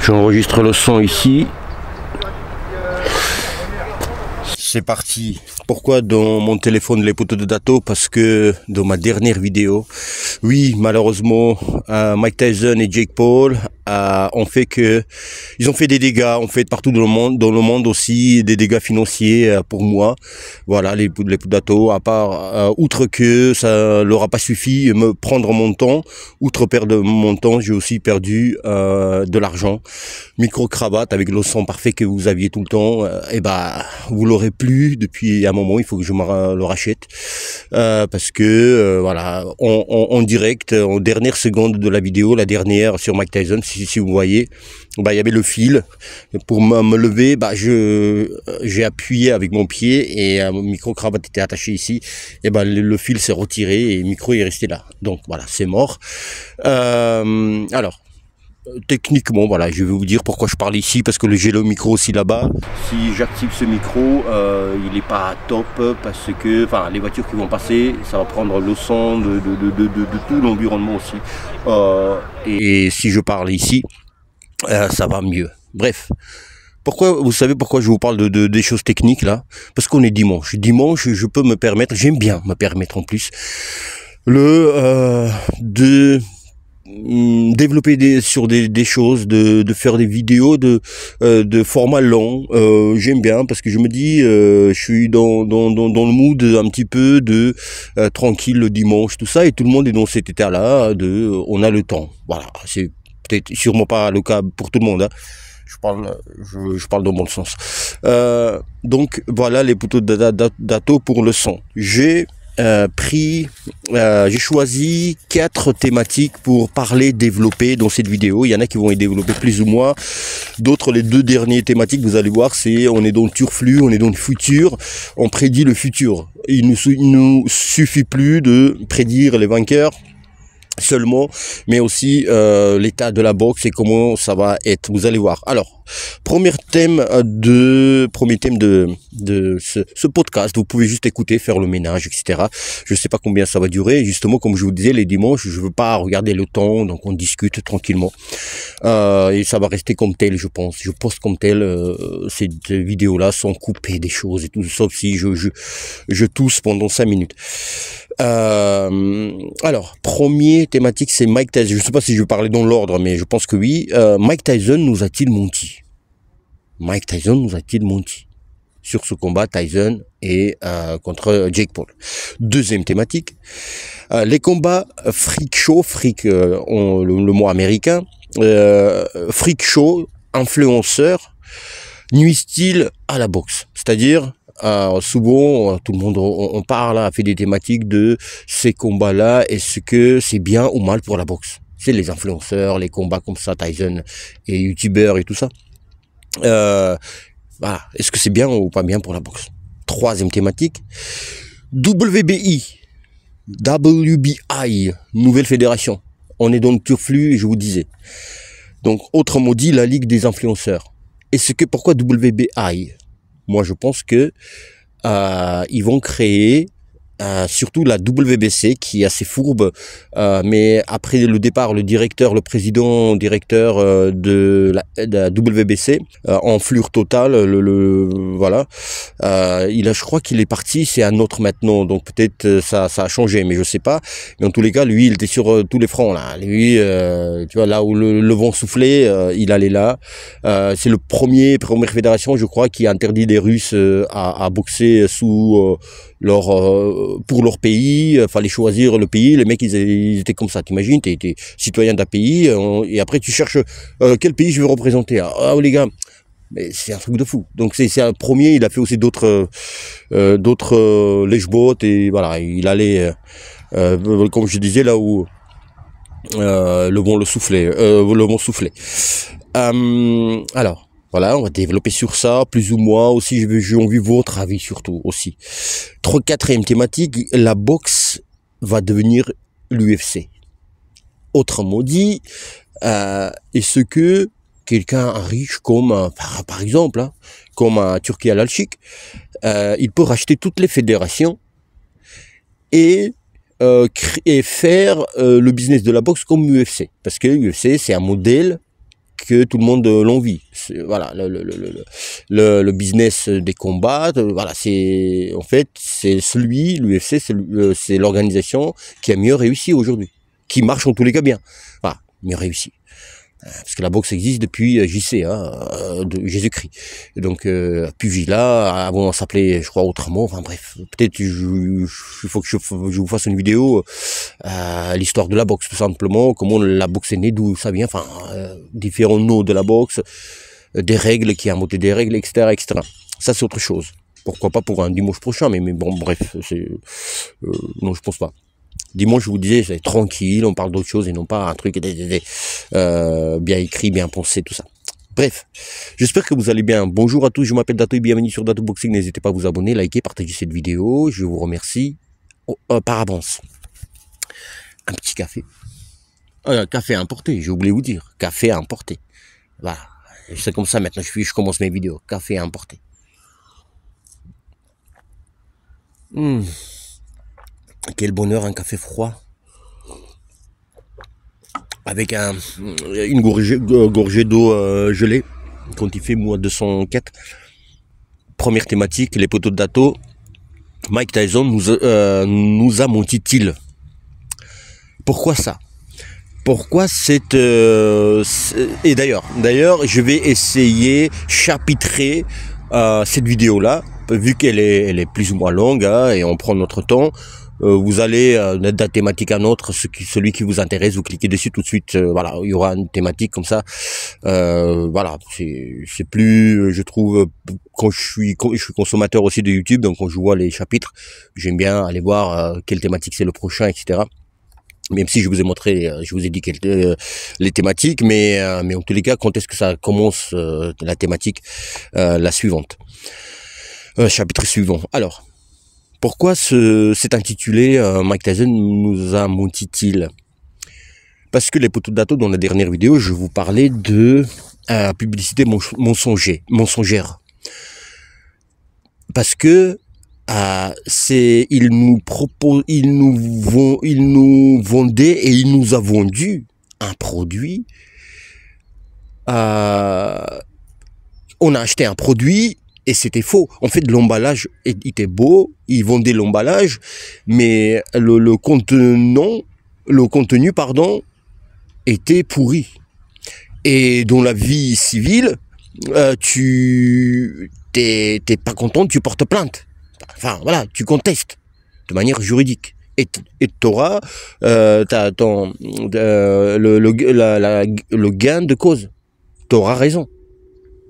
J'enregistre le son ici. C'est parti. Pourquoi dans mon téléphone les poteaux de dato Parce que dans ma dernière vidéo, oui, malheureusement, euh, Mike Tyson et Jake Paul euh, ont fait que ils ont fait des dégâts, ont fait partout dans le monde, dans le monde aussi des dégâts financiers euh, pour moi. Voilà, les poteaux de dato à part outre que ça leur pas suffi me prendre mon temps, outre perdre mon temps, j'ai aussi perdu de l'argent. Micro cravate avec le son parfait que vous aviez tout le temps, et bah eh ben vous l'aurez plus depuis un il faut que je me le rachète euh, parce que euh, voilà en, direct en dernière seconde de la vidéo la dernière sur Mike Tyson si, vous voyez bah il y avait le fil pour me lever bah je j'ai appuyé avec mon pied et un euh, micro cravate était attaché ici et ben bah, le, fil s'est retiré et micro est resté là donc voilà c'est mort alors euh, techniquement, voilà, je vais vous dire pourquoi je parle ici, parce que j'ai le micro aussi là-bas. Si j'active ce micro, euh, il n'est pas top parce que enfin, les voitures qui vont passer, ça va prendre le son de, tout l'environnement aussi. Euh, et, si je parle ici, ça va mieux. Bref. Pourquoi, vous savez pourquoi je vous parle de, des choses techniques là Parce qu'on est dimanche. Dimanche, je peux me permettre, j'aime bien me permettre en plus, le de Hum, développer des, sur des, des choses, de, de, faire des vidéos de, euh, de format long. Euh, J'aime bien parce que je me dis, euh, je suis dans, dans, dans, dans, le mood un petit peu de euh, tranquille le dimanche, tout ça, et tout le monde est dans cet état-là de euh, on a le temps. Voilà, c'est peut-être sûrement pas le cas pour tout le monde. Hein. Je parle, je, je, parle dans mon sens. donc voilà les poteaux d'Ato pour le son. J'ai euh, pris, euh, j'ai choisi quatre thématiques pour parler, développer dans cette vidéo. Il y en a qui vont y développer plus ou moins. D'autres, les deux dernières thématiques, vous allez voir, c'est on est dans le turflu, on est dans le futur, on prédit le futur. Il nous, nous suffit plus de prédire les vainqueurs, seulement, mais aussi euh, l'état de la boxe et comment ça va être. Vous allez voir. Alors, premier thème euh, de premier thème de, de ce, ce, podcast. Vous pouvez juste écouter, faire le ménage, etc. Je sais pas combien ça va durer. Justement, comme je vous disais, les dimanches, je veux pas regarder le temps, donc on discute tranquillement. Euh, et ça va rester comme tel, je pense. Je poste comme tel euh, ces vidéos-là sans couper des choses et tout, sauf si je je, tousse pendant cinq minutes. Euh, alors, premier thématique, c'est Mike Tyson. Je ne sais pas si je parlais dans l'ordre, mais je pense que oui. Euh, Mike Tyson nous a-t-il menti Mike Tyson nous a-t-il menti sur ce combat Tyson et euh, contre Jake Paul. Deuxième thématique, les combats freak show, freak le, mot américain, freak show, influenceur, nuisent-ils à la boxe C'est-à-dire souvent, euh, tout le monde on, parle, on fait des thématiques de ces combats-là, est-ce que c'est bien ou mal pour la boxe C'est les influenceurs, les combats comme ça, Tyson et youtubeurs et tout ça. Euh, voilà, est-ce que c'est bien ou pas bien pour la boxe Troisième thématique, WBI, WBI, nouvelle fédération. On est dans le turflu, je vous disais. Donc, autrement dit, la Ligue des influenceurs. Et ce que, pourquoi WBI moi, je pense que euh, ils vont créer euh, surtout la WBC qui est assez fourbe, euh, mais après le départ, le directeur, le président directeur euh, de, la, de, la, WBC euh, en flure totale, le, voilà, il a, je crois qu'il est parti, c'est un autre maintenant, donc peut-être ça, ça a changé, mais je sais pas. Mais en tous les cas, lui, il était sur tous les fronts là. Lui, tu vois, là où le, vent soufflait, il allait là. c'est le premier première fédération, je crois, qui a interdit des Russes à, à boxer sous leur euh, pour leur pays, euh, fallait choisir le pays. Les mecs, ils, étaient comme ça. T'imagines, t'es, citoyen d'un pays euh, et après tu cherches quel pays je veux représenter. Ah, ah oh, les gars, mais c'est un truc de fou. Donc c'est, c'est un premier. Il a fait aussi d'autres d'autres lèche-bottes et voilà, il allait comme je disais là où le bon le soufflait, le bon alors. Voilà, on va développer sur ça, plus ou moins. Aussi, j'ai envie votre avis surtout aussi. Trois, quatrième thématique, la boxe va devenir l'UFC. Autrement dit, euh, est-ce que quelqu'un riche comme, euh, par, exemple, hein, comme un euh, Turquie al euh, il peut racheter toutes les fédérations et faire le business de la boxe comme UFC. Parce que UFC, c'est un modèle que tout le monde euh, l'envie. Voilà, le, le, le, le, business des combats, euh, voilà, c'est en fait c'est celui, l'UFC, euh, c'est l'organisation qui a mieux réussi aujourd'hui, qui marche en tous les cas bien. Voilà, mieux réussi parce que la boxe existe depuis euh, JC, hein, euh, de Jésus-Christ. Donc euh, villa avant on s'appelait, je crois autrement. Enfin bref, peut-être il faut que je, vous fasse une vidéo euh, l'histoire de la boxe tout simplement, comment la boxe est née, d'où ça vient, enfin euh, différents noms de la boxe, des règles qui a monté des règles, etc., etc. Ça c'est autre chose. Pourquoi pas pour un dimanche prochain, mais mais bon bref, c'est non je pense pas. Dimanche, je vous disais, c'est tranquille, on parle d'autre chose et non pas un truc euh, bien écrit, bien pensé, tout ça. Bref, j'espère que vous allez bien. Bonjour à tous, je m'appelle Dato et bienvenue sur Dato Boxing. N'hésitez pas à vous abonner, liker, partager cette vidéo. Je vous remercie oh, euh, par avance. Un petit café. Un euh, café importé. j'ai oublié vous dire. Café importé. Voilà, c'est comme ça maintenant, je, commence mes vidéos. Café importé. Hmm. Quel bonheur, un café froid. Avec un, une gorgée, d'eau euh, gelée, quand il fait moins 204. Première thématique, les poteaux de dato. Mike Tyson nous, euh, a menti-t-il Pourquoi ça pourquoi cette... Euh, et d'ailleurs d'ailleurs je vais essayer chapitrer cette vidéo là vu qu'elle est, plus ou moins longue hein, et on prend notre temps euh, vous allez d'un euh, thématique à un autre, celui qui vous intéresse, vous cliquez dessus tout de suite. Euh, voilà, il y aura une thématique comme ça. voilà, c'est plus, je trouve, quand je suis, je suis consommateur aussi de YouTube, donc quand je vois les chapitres, j'aime bien aller voir quelle thématique c'est le prochain, etc même si je vous ai montré, je vous ai dit les thématiques, mais mais en tous les cas, quand est-ce que ça commence la thématique la suivante, chapitre suivant. Alors, pourquoi ce, intitulé euh, Mike Tyson nous a menti-t-il Parce que les potos d'Ato, dans la dernière vidéo, je vous parlais de euh, publicité mensongère. Parce que euh, c'est il nous propose, il nous il nous vendait et il nous a vendu un produit. Euh, on a acheté un produit et c'était faux. En fait, l'emballage était beau, ils vendaient l'emballage, mais le, le contenant, le contenu, pardon, était pourri. Et dans la vie civile, euh, tu n'es pas content, tu portes plainte. Enfin, voilà, tu contestes de manière juridique et tu auras euh, ton, euh, le, gain de cause. Tu auras raison.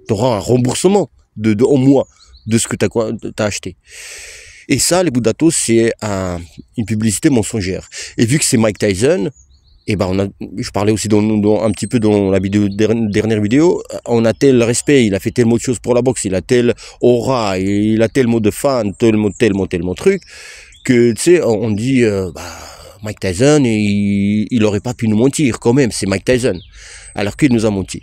Tu auras un remboursement de, de, au moins de ce que tu as, as, acheté. Et ça, les bouts c'est une publicité mensongère. Et vu que c'est Mike Tyson, et eh ben on je parlais aussi dans, un petit peu dans la vidéo, dernière vidéo, on a tel respect, il a fait tellement de choses pour la boxe, il a tel aura, il a tellement de fans, tellement, tellement, tellement truc, que tu sais, on dit, euh, bah, Mike Tyson, il, il aurait pas pu nous mentir quand même, c'est Mike Tyson, alors qu'il nous a menti.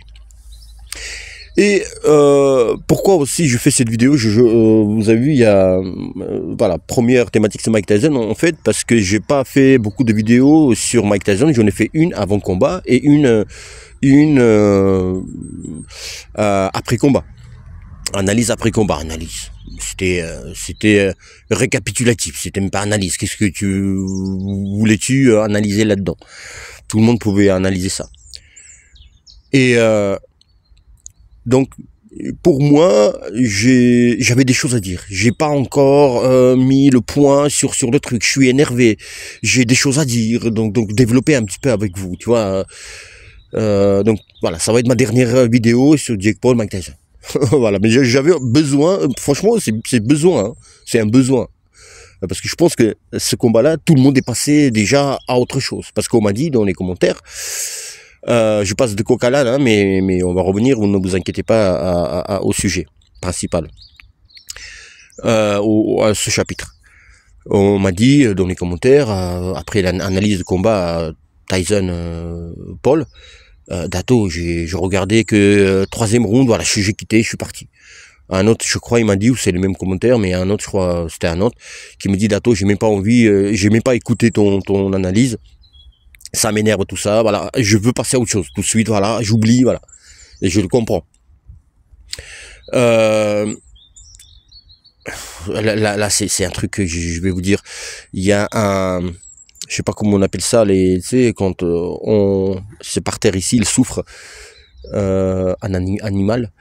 Et euh, pourquoi aussi je fais cette vidéo je, euh, Vous avez vu, il y a euh, voilà première thématique c'est Mike Tyson en fait parce que j'ai pas fait beaucoup de vidéos sur Mike Tyson. J'en ai fait une avant combat et une une euh, après combat. Analyse après combat, analyse. C'était c'était récapitulatif. C'était même pas analyse. Qu'est-ce que tu voulais-tu analyser là-dedans Tout le monde pouvait analyser ça. Et donc pour moi, j'avais des choses à dire. J'ai pas encore euh, mis le point sur sur le truc. Je suis énervé. J'ai des choses à dire. Donc donc développer un petit peu avec vous, tu vois. Euh, donc voilà, ça va être ma dernière vidéo sur Jake Paul, Mike voilà, mais j'avais besoin. Franchement, c'est besoin. Hein. C'est un besoin. Parce que je pense que ce combat-là, tout le monde est passé déjà à autre chose. Parce qu'on m'a dit dans les commentaires, euh, je passe de coq là mais, on va revenir, vous ne vous inquiétez pas au sujet principal, euh, au, à ce chapitre. On m'a dit euh, dans les commentaires, après l'analyse de combat Tyson Paul, Dato, je regardais que troisième round, voilà, j'ai quitté, je suis parti un autre, je crois, il m'a dit, ou c'est le même commentaire, mais un autre, je crois, c'était un autre, qui me dit, Dato, j'ai même pas envie, j'ai même pas écouté ton, ton analyse, ça m'énerve tout ça, voilà, je veux passer à autre chose tout de suite, voilà, j'oublie, voilà, et je le comprends. Euh, là, c'est un truc que je, vais vous dire, il y a un, je sais pas comment on appelle ça, les, tu sais, quand euh, on, c'est par terre ici, il souffre, euh, un animal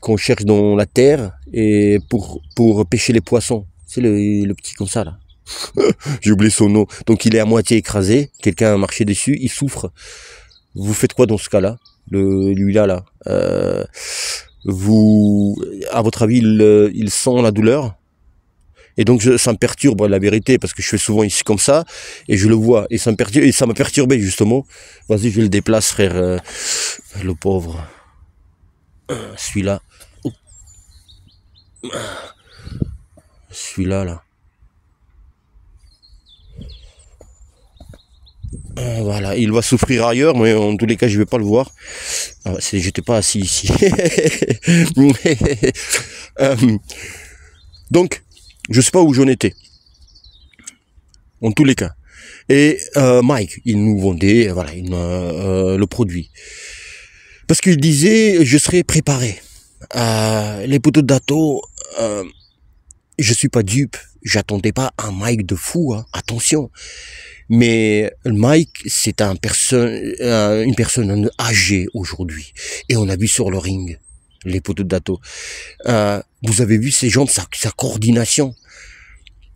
qu'on cherche dans la terre et pour pour pêcher les poissons c'est le, le petit comme ça là J'ai oublié son nom. Donc il est à moitié écrasé, quelqu'un a marché dessus, il souffre. Vous faites quoi dans ce cas-là le Lui-là, là, euh, Vous, à votre avis, euh, il, sent la douleur et donc ça me perturbe la vérité parce que je fais souvent ici comme ça et je le vois et ça me perturbe et ça m'a perturbé justement. Vas-y, je le déplace frère euh, le pauvre. Celui-là. Celui-là là. Euh, voilà, il va souffrir ailleurs, mais en tous les cas, je vais pas le voir. Je ah, J'étais pas assis ici. Euh, donc, je sais pas où j'en étais. En tous les cas. Et euh, Mike, il nous vendait voilà, le produit. Parce qu'il disait, je serai préparé. les poteaux d'Ato, je suis pas dupe. J'attendais pas un Mike de fou. Hein. Attention mais Mike, c'est euh, une personne âgée aujourd'hui. Et on a vu sur le ring les poteaux de Dato. Euh, vous avez vu ses gens, sa, sa coordination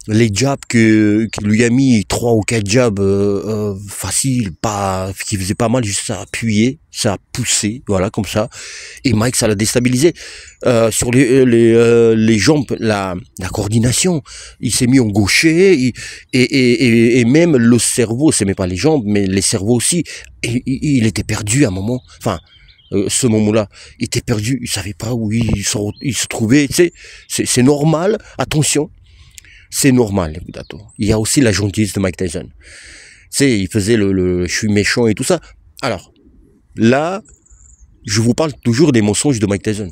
les jabs que, lui a mis trois ou quatre jabs euh, euh, faciles pas qui faisaient pas mal juste ça a appuyé ça a poussé voilà comme ça et Mike ça l'a déstabilisé euh, sur les euh, les, les jambes la, la coordination il s'est mis en gaucher et, et, et, même le cerveau c'est même pas les jambes mais les cerveaux aussi il était perdu à un moment enfin ce moment-là. Il était perdu, il savait pas où il se, se trouvait. Tu sais, c'est normal. Attention, c'est normal, Kudato Il y a aussi la gentillesse de Mike Tyson. C'est, il faisait le, je suis méchant et tout ça. Alors, là, je vous parle toujours des mensonges de Mike Tyson.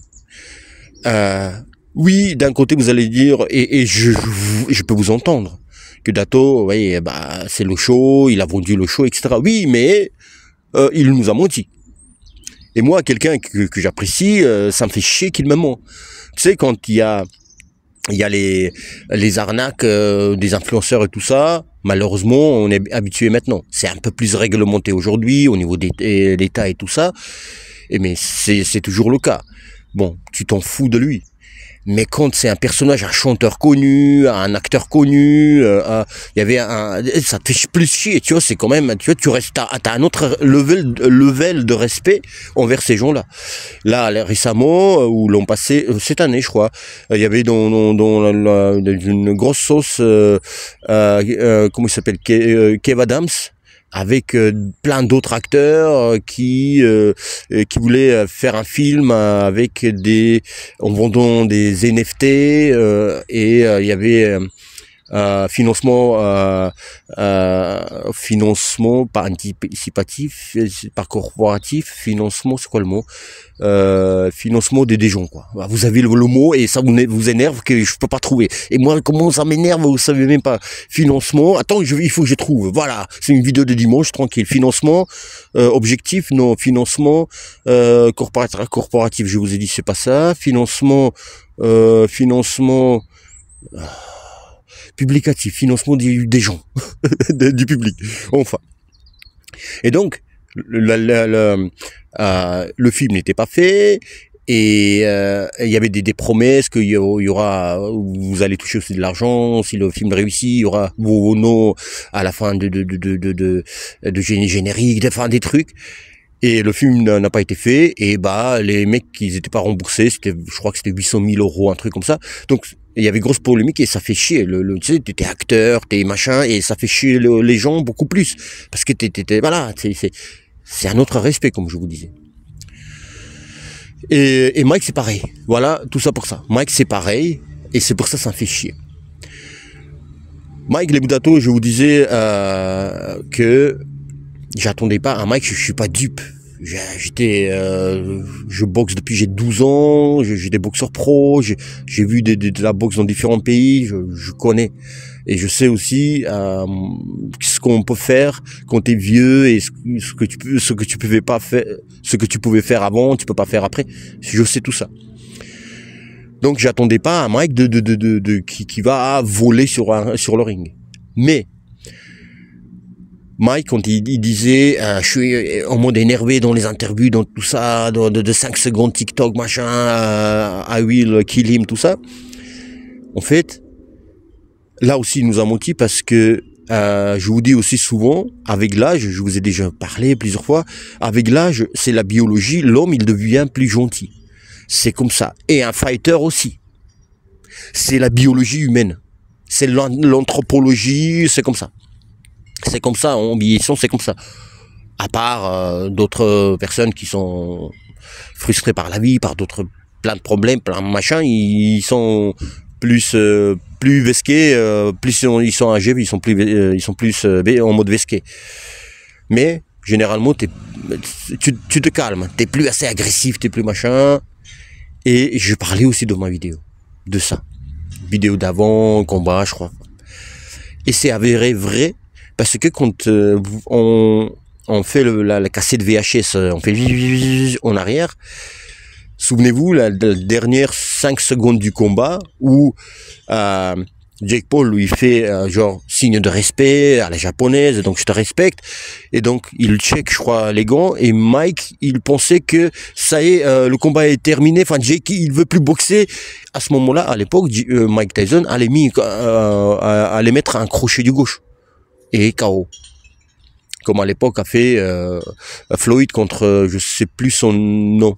Euh, oui, d'un côté, vous allez dire, et, je, peux vous entendre, que Dato, oui, bah, c'est le show, il a vendu le show, etc. Oui, mais euh, il nous a menti. Et moi, quelqu'un que, j'apprécie, euh, ça me fait chier qu'il me ment. Tu sais, quand il y a il y a les, les arnaques euh, des influenceurs et tout ça. Malheureusement, on est habitué maintenant. C'est un peu plus réglementé aujourd'hui au niveau de l'État et tout ça. Et mais c'est toujours le cas. Bon, tu t'en fous de lui mais quand c'est un personnage, un chanteur connu, un acteur connu, euh, il y avait un, ça te fait plus chier, tu vois, c'est quand même, tu vois, tu restes, à, t'as un autre level, level de respect envers ces gens-là. Là, récemment, euh, où l'on passé, euh, cette année, je crois, il y avait dans, dans, une grosse sauce, euh, comment il s'appelle, Kev Adams, avec euh, plein d'autres acteurs euh, qui euh, qui voulaient faire un film avec des en vendant des NFT et il y avait euh, financement, euh, euh financement par anticipatif, par corporatif, financement, c'est quoi le mot euh, Financement des gens quoi. Bah, vous avez le, mot et ça vous, vous énerve que je peux pas trouver. Et moi, comment ça m'énerve Vous savez même pas. Financement. Attends, il faut que je trouve. Voilà, c'est une vidéo de dimanche tranquille. Financement, objectif, non. Financement corporatif, corporatif. Je vous ai dit, c'est pas ça. Financement, financement publicatif, financement des gens, du public. Enfin. Et donc, le, le, euh, le, film n'était pas fait. Et euh, il y avait des, des promesses qu'il y aura, vous allez toucher aussi de l'argent si le film réussit, il y aura vos non à la fin de de de de de, de, générique, enfin des trucs. Et le film n'a pas été fait. Et bah les mecs, ils étaient pas remboursés. C'était, je crois que c'était 800 000 euros, un truc comme ça. Donc il y avait grosse polémique et ça fait chier. Le, tu sais, t'es acteur, t'es machin, et ça fait chier les gens beaucoup plus. Parce que étais voilà, c'est un autre respect, comme je vous disais. Et, Mike, c'est pareil. Voilà, tout ça pour ça. Mike, c'est pareil, et c'est pour ça ça me fait chier. Mike les Lebutato, je vous disais euh, que j'attendais pas à Mike, je, je suis pas dupe. J'étais, euh, je boxe depuis j'ai 12 ans. J'ai des boxeurs pro, J'ai vu de, la boxe dans différents pays. Je, je connais et je sais aussi euh, ce qu'on peut faire quand t'es vieux et ce, que tu peux, ce que tu pouvais pas faire, ce que tu pouvais faire avant, tu peux pas faire après. Je sais tout ça. Donc j'attendais pas un mec de, de, de, de, de qui, qui, va voler sur un, sur le ring. Mais Mike, quand il, disait, euh, je suis en euh, mode énervé dans les interviews, dans tout ça, de, de, 5 secondes TikTok, machin, euh, I will kill him, tout ça. En fait, là aussi, il nous a menti parce que je vous dis aussi souvent, avec l'âge, je vous ai déjà parlé plusieurs fois, avec l'âge, c'est la biologie, l'homme, il devient plus gentil. C'est comme ça. Et un fighter aussi. C'est la biologie humaine. C'est l'anthropologie, c'est comme ça. C'est comme ça, en vieillissant, c'est comme ça. À part euh, d'autres personnes qui sont frustrées par la vie, par d'autres plein de problèmes, plein de machins, ils sont plus euh, plus vesqués, euh, plus ils sont âgés, ils sont plus ils sont plus en mode vesqué. Mais généralement, tu, tu, te calmes, t'es plus assez agressif, t'es plus machin. Et je parlais aussi de ma vidéo, de ça, vidéo d'avant, combat, je crois. Et c'est avéré vrai parce que quand euh, on, fait la, cassette VHS, euh, on fait en arrière. Souvenez-vous, la, dernière 5 secondes du combat où euh, Jake Paul lui fait un genre signe de respect à la japonaise, donc je te respecte. Et donc il check, je crois, les gants. Et Mike, il pensait que ça y est, le combat est terminé. Enfin, Jake, il veut plus boxer. À ce moment-là, à l'époque, Mike Tyson allait mettre un crochet du gauche et KO. Comme à l'époque a fait euh, Floyd contre je sais plus son nom.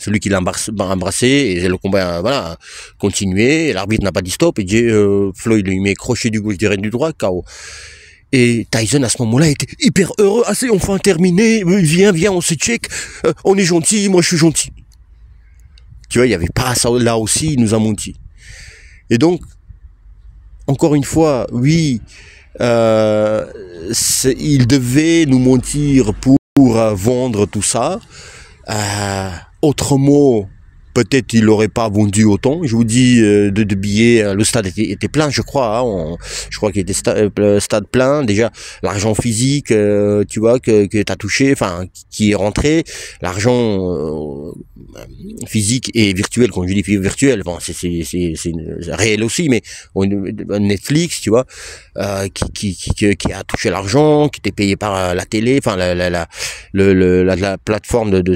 Celui qui l'a embrassé et le combat voilà continué. L'arbitre n'a pas dit stop et dit, euh, Floyd lui met crochet du gauche, derrière du droit, KO. Et Tyson, à ce moment-là, était hyper heureux. Assez, ah, enfin terminé. Euh, viens, viens, on se check. Euh, on est gentil, moi je suis gentil. Tu vois, il n'y avait pas ça. Là aussi, il nous a menti. Et donc, encore une fois, oui, euh, il devait nous mentir pour, euh, vendre tout ça. Euh, autre mot peut-être il n'aurait pas vendu autant. Je vous dis euh, de, de, billets, euh, le stade était, plein, je crois. Hein. je crois qu'il était euh, stade, plein. Déjà l'argent physique, tu vois, que, que tu as touché, enfin qui est rentré, l'argent physique et virtuel. Quand je dis virtuel, c'est réel aussi, mais Netflix, tu vois, qui, qui, qui, qui, a touché l'argent, qui était payé par la télé, enfin la la la, la, plateforme de,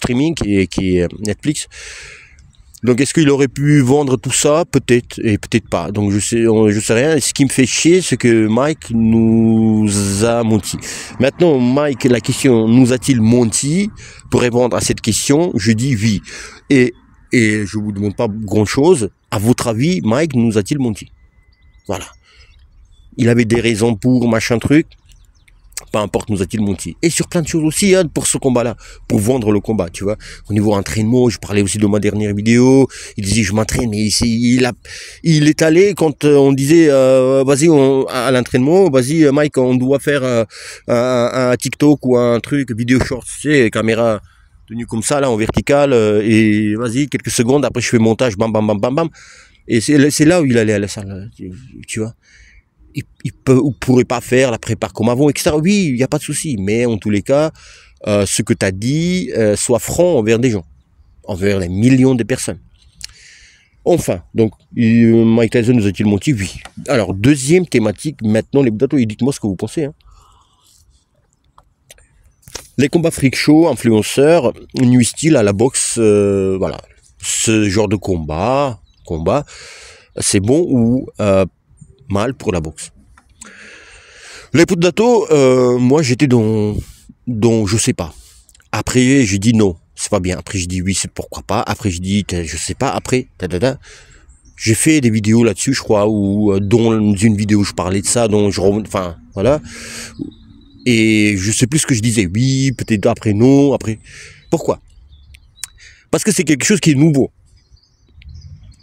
streaming qui qui est Netflix. Donc est-ce qu'il aurait pu vendre tout ça Peut-être et peut-être pas. Donc je sais, je sais rien. Ce qui me fait chier, c'est que Mike nous a menti. Maintenant, Mike, la question, nous a-t-il menti Pour répondre à cette question, je dis oui. Et et je vous demande pas grand-chose. À votre avis, Mike nous a-t-il menti Voilà. Il avait des raisons pour machin truc peu importe, nous a-t-il menti. Et sur plein de choses aussi, hein, pour ce combat-là, pour vendre le combat, tu vois. Au niveau entraînement, je parlais aussi de ma dernière vidéo, il disait je m'entraîne, mais il, est allé quand euh, on disait, euh, vas-y, à l'entraînement, vas-y euh, Mike, on doit faire un, un, TikTok ou un truc, vidéo short, tu sais, caméra tenue comme ça, là, en vertical, et vas-y, quelques secondes, après je fais montage, bam, bam, bam, bam, bam. Et c'est là où il allait à la salle, tu vois il, peut pourrait pas faire la prépa comme avant, etc. Oui, il n'y a pas de souci, mais en tous les cas, euh, ce que tu as dit, euh, sois franc envers des gens, envers les millions de personnes. Enfin, donc, euh, Mike Tyson nous a-t-il menti Oui. Alors, deuxième thématique, maintenant, les datos, dites-moi ce que vous pensez. Hein. Les combats fric show, influenceurs, nuisent-ils à la boxe, euh, voilà. Ce genre de combat, combat, c'est bon ou mal pour la boxe. Les Dato, euh, moi j'étais dans, dans, je sais pas. Après, j'ai dit non, c'est pas bien. Après, j'ai dit oui, c'est pourquoi pas. Après, j'ai dit je sais pas. Après, J'ai fait des vidéos là-dessus, je crois, ou euh, dans une vidéo je parlais de ça, dont je enfin, voilà. Et je sais plus ce que je disais. Oui, peut-être après non, après. Pourquoi Parce que c'est quelque chose qui est nouveau.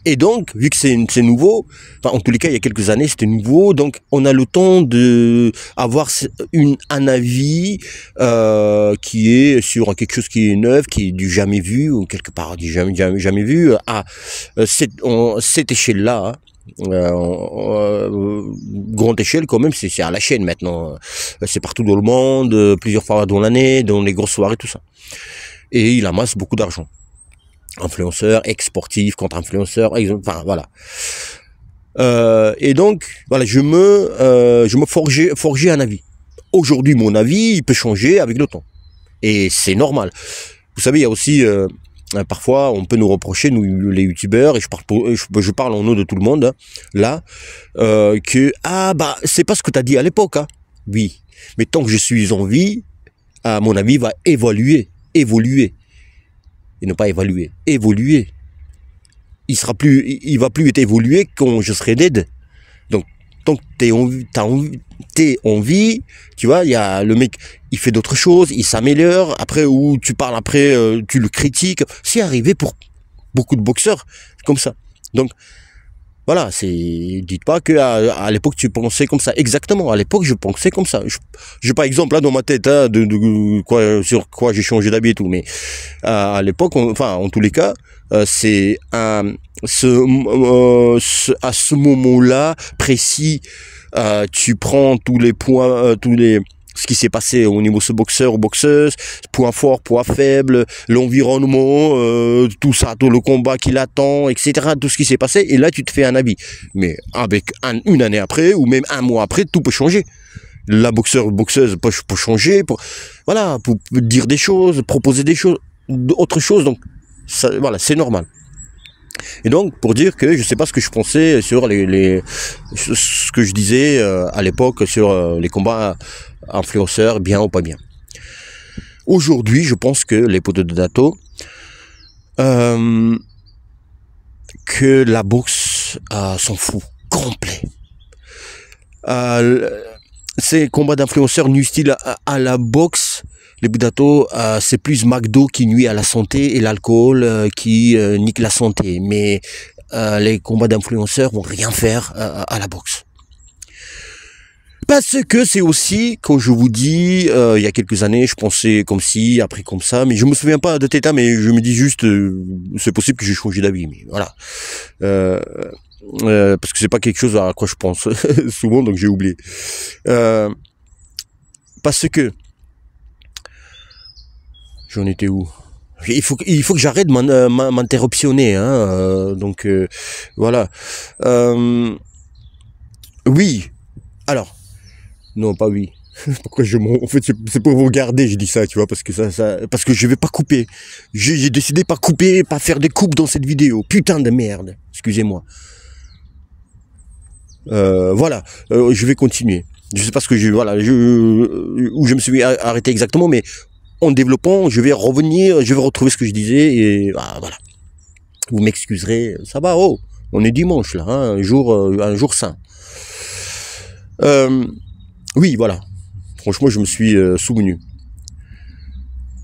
Et donc, vu que c'est nouveau, enfin, en tous les cas, il y a quelques années, c'était nouveau, donc on a le temps de avoir une, un avis euh, qui est sur quelque chose qui est neuf, qui est du jamais vu, ou quelque part du jamais, jamais, vu, à ah, euh, cette, échelle-là. Hein, euh, grande échelle quand même, c'est à la chaîne maintenant. C'est partout dans le monde, plusieurs fois dans l'année, dans les grosses soirées, tout ça. Et il amasse beaucoup d'argent influenceurs, ex contre-influenceurs, enfin voilà. Euh, et donc, voilà, je me, euh, je me forgeais, forgeais un avis. Aujourd'hui, mon avis, il peut changer avec le temps. Et c'est normal. Vous savez, il y a aussi, euh, parfois, on peut nous reprocher, nous, les youtubeurs, et je parle, je, parle en nom de tout le monde, hein, là, euh, que, ah, bah, c'est pas ce que tu as dit à l'époque. Hein. Oui. Mais tant que je suis en vie, à mon avis, va évoluer. Évoluer et ne pas évaluer. Évoluer. Il sera plus, il va plus être évolué quand je serai dead. Donc, tant que t'es en, en vie, tu vois, il y a le mec, il fait d'autres choses, il s'améliore. Après, ou tu parles après, euh, tu le critiques. C'est arrivé pour beaucoup de boxeurs comme ça. Donc, voilà, c'est dites pas que à, l'époque tu pensais comme ça. Exactement, à l'époque je pensais comme ça. Je, par exemple là dans ma tête hein, de, quoi sur quoi j'ai changé d'habit et tout, mais euh, à, l'époque, enfin en tous les cas, euh, c'est euh, à ce moment-là précis, tu prends tous les points, tous les ce qui s'est passé au niveau de ce boxeur ou boxeuse, point fort, point faible, l'environnement, euh, tout ça, tout le combat qui l'attend, etc. Tout ce qui s'est passé, et là tu te fais un avis. Mais avec une année après, ou même un mois après, tout peut changer. La boxeur ou boxeuse peut, peut, changer, pour, voilà, pour dire des choses, proposer des choses, autre chose, donc voilà, c'est normal. Et donc, pour dire que je ne sais pas ce que je pensais sur les ce que je disais euh, à l'époque sur euh, les combats influenceurs, bien ou pas bien. Aujourd'hui, je pense que les poteaux de Dato, euh, que la boxe euh, s'en fout complet. Euh, ces combats d'influenceurs nuisent-ils à, la boxe Les Budato, c'est plus McDo qui nuit à la santé et l'alcool qui nique la santé. Mais les combats d'influenceurs vont rien faire à la boxe. Parce que c'est aussi, quand je vous dis, euh, il y a quelques années, je pensais comme si, après comme ça, mais je me souviens pas de TETA, mais je me dis juste, euh, c'est possible que j'ai changé d'avis, mais voilà. Euh, parce que c'est pas quelque chose à quoi je pense souvent, donc j'ai oublié. parce que, j'en étais où il faut, il faut que j'arrête m'interruptionner, hein, donc voilà. oui, alors, non, pas oui. Pourquoi je En fait, c'est pour vous garder, je dis ça, tu vois, parce que ça, ça, parce que je vais pas couper. J'ai décidé pas couper, pas faire des coupes dans cette vidéo. Putain de merde. Excusez-moi. Euh, voilà, euh, je vais continuer. Je sais pas ce que je, voilà, je, où je me suis arrêté exactement, mais en développant, je vais revenir, je vais retrouver ce que je disais et ah, voilà. Vous m'excuserez, ça va. Oh, on est dimanche là, hein, un jour, euh, un jour saint. Euh, oui, voilà. Franchement, je me suis euh, souvenu.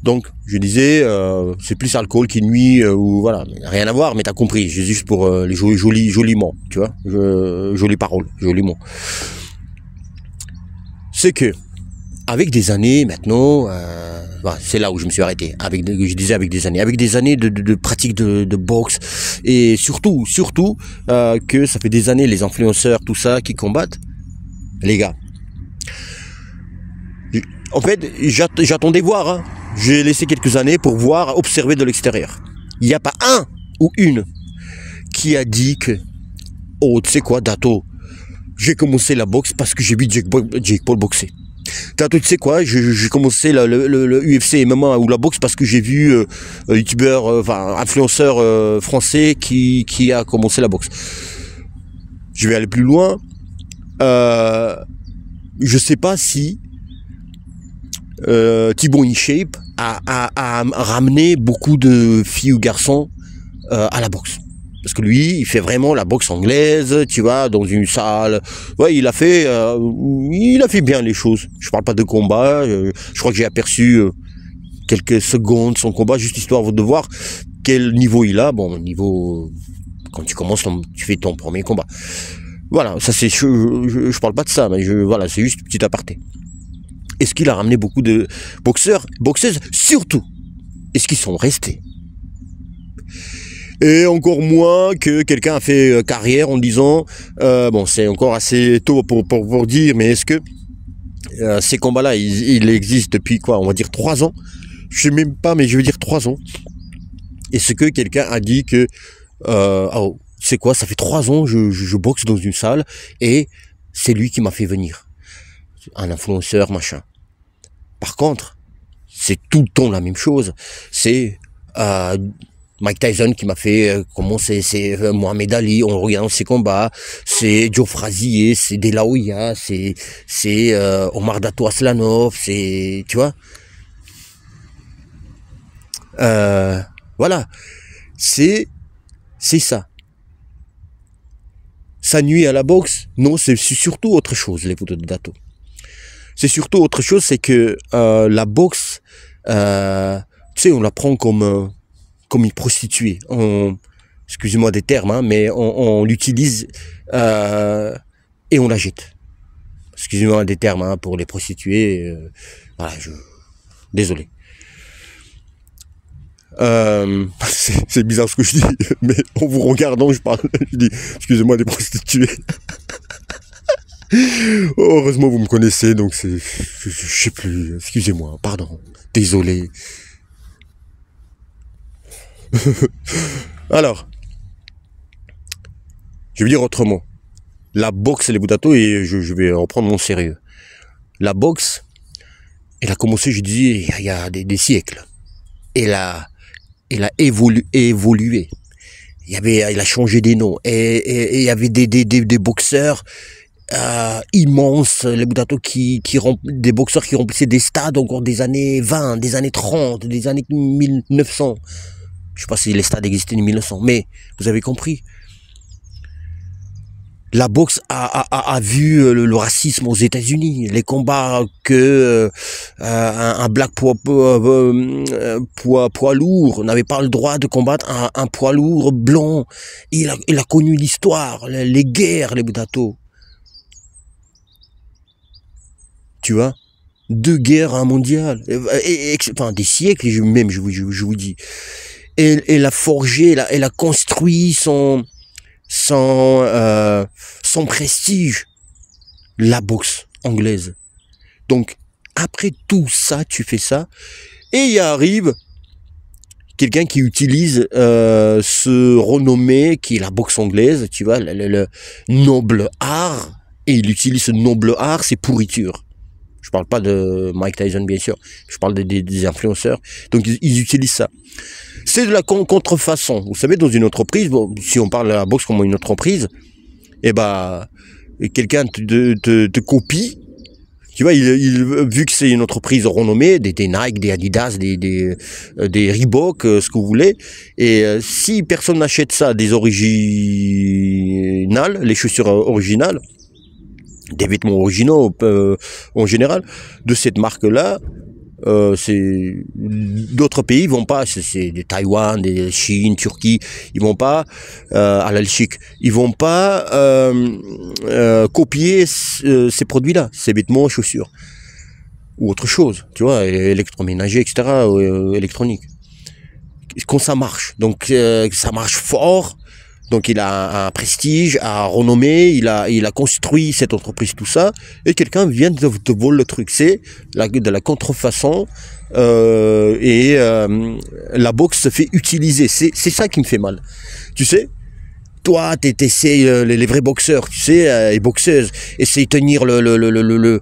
Donc, je disais, euh, c'est plus alcool qui nuit, euh, ou voilà, rien à voir, mais t'as compris, J'ai juste pour les jolis, jolis, mots, tu vois, jolies paroles, jolis mots. C'est que, avec des années maintenant, c'est là où je me suis arrêté, avec, je disais avec des années, avec des années de, pratique de, de, boxe, et surtout, surtout, que ça fait des années, les influenceurs, tout ça, qui combattent, les gars, en fait, j'attendais voir. Hein. J'ai laissé quelques années pour voir, observer de l'extérieur. Il n'y a pas un ou une qui a dit que, oh, tu sais quoi, Dato, j'ai commencé la boxe parce que j'ai vu Jake, Paul boxer. Dato, tu sais quoi, j'ai commencé le, le, le, UFC ou la boxe parce que j'ai vu euh, un youtubeur, euh, influenceur euh, français qui, qui a commencé la boxe. Je vais aller plus loin. Euh, je ne sais pas si euh, Thibaut InShape a, ramené beaucoup de filles ou garçons euh, à la boxe. Parce que lui, il fait vraiment la boxe anglaise, tu vois, dans une salle. Ouais, il a fait, euh, il a fait bien les choses. Je parle pas de combat. je, crois que j'ai aperçu quelques secondes son combat, juste histoire de voir quel niveau il a. Bon, niveau quand tu commences, tu fais ton premier combat. Voilà, ça c'est, je, je, parle pas de ça, mais voilà, c'est juste un petit aparté. Est-ce qu'il a ramené beaucoup de boxeurs, boxeuses Surtout, est-ce qu'ils sont restés et encore moins que quelqu'un a fait euh, carrière en disant euh, bon c'est encore assez tôt pour pour vous dire mais est-ce que euh, ces combats là ils, existent depuis quoi on va dire trois ans je sais même pas mais je veux dire trois ans est-ce que quelqu'un a dit que oh, quoi Ça fait trois ans, je, boxe dans une salle et c'est lui qui m'a fait venir. Un influenceur, machin. Par contre, c'est tout le temps la même chose. C'est euh, Mike Tyson qui m'a fait euh, commencer c'est euh, Mohamed Ali on regarde ses combats c'est Joe Frazier c'est Hoya, c'est c'est Omar Dato Aslanov c'est tu vois voilà c'est c'est ça ça nuit à la boxe Non, c'est surtout autre chose, les photos de gâteau. C'est surtout autre chose, c'est que euh, la boxe, euh, tu sais, on la prend comme, euh, comme une prostituée. On, excusez-moi des termes, hein, mais on, l'utilise euh, et on la jette. Excusez-moi des termes hein, pour les prostituées. voilà, je... Désolé. Euh, c'est bizarre ce que je dis, mais en vous regardant, je parle, je dis, excusez-moi les prostituées. Oh, heureusement, vous me connaissez, donc c'est, je, sais plus, excusez-moi, pardon, désolé. Alors, je vais dire autrement. La boxe et les boudato, et je, je, vais reprendre mon sérieux. La boxe, elle a commencé, je dis, il y a des, des siècles. Et là, il a évolué. Il, avait, il a changé des noms. Et, il y avait des, des, boxeurs euh, immenses, les qui, qui des boxeurs qui remplissaient des stades encore des années 20, des années 30, des années 1900. Je ne sais pas si les stades existaient en 1900, mais vous avez compris la boxe a, a, a, vu euh, le, racisme aux États-Unis, les combats que euh, euh, un, black poids, poids, poids lourd n'avait pas le droit de combattre un, un poids lourd blanc. Il a, il a connu l'histoire, les, guerres, les Boudato. Tu vois Deux guerres, un mondial. Et, enfin, des siècles même, je, je vous dis. Elle, elle a forgé, elle elle a construit son sans euh, son prestige, la boxe anglaise. Donc, après tout ça, tu fais ça, et il arrive quelqu'un qui utilise euh, ce renommé qui est la boxe anglaise, tu vois, le, noble art, et il utilise ce noble art, c'est pourriture. Je parle pas de Mike Tyson, bien sûr. Je parle des, influenceurs. Donc, ils utilisent ça. C'est de la contrefaçon. Vous savez, dans une entreprise, si on parle à la boxe comme une entreprise, eh ben, quelqu'un te, copie. Tu vois, il, vu que c'est une entreprise renommée, des, Nike, des Adidas, des, des, euh, Reebok, euh, ce que vous voulez, et euh, si personne n'achète ça, des originales, les chaussures originales, des vêtements originaux en général, de cette marque-là, euh, D'autres pays vont pas, c'est des Taïwan, des Chine, Turquie, ils vont pas euh, à l'alchic ils vont pas euh, euh copier euh, ces produits-là, ces vêtements, chaussures ou autre chose, tu vois, électroménager, etc., euh, électronique. Quand ça marche, donc ça marche fort, donc il a un, prestige, un renommé, il a, il a construit cette entreprise, tout ça, et quelqu'un vient de te voler le truc. C'est de la contrefaçon euh, et euh, la boxe se fait utiliser. C'est ça qui me fait mal. Tu sais, toi, tu euh, les, vrais boxeurs, tu sais, et les boxeuses, de tenir le, le, le,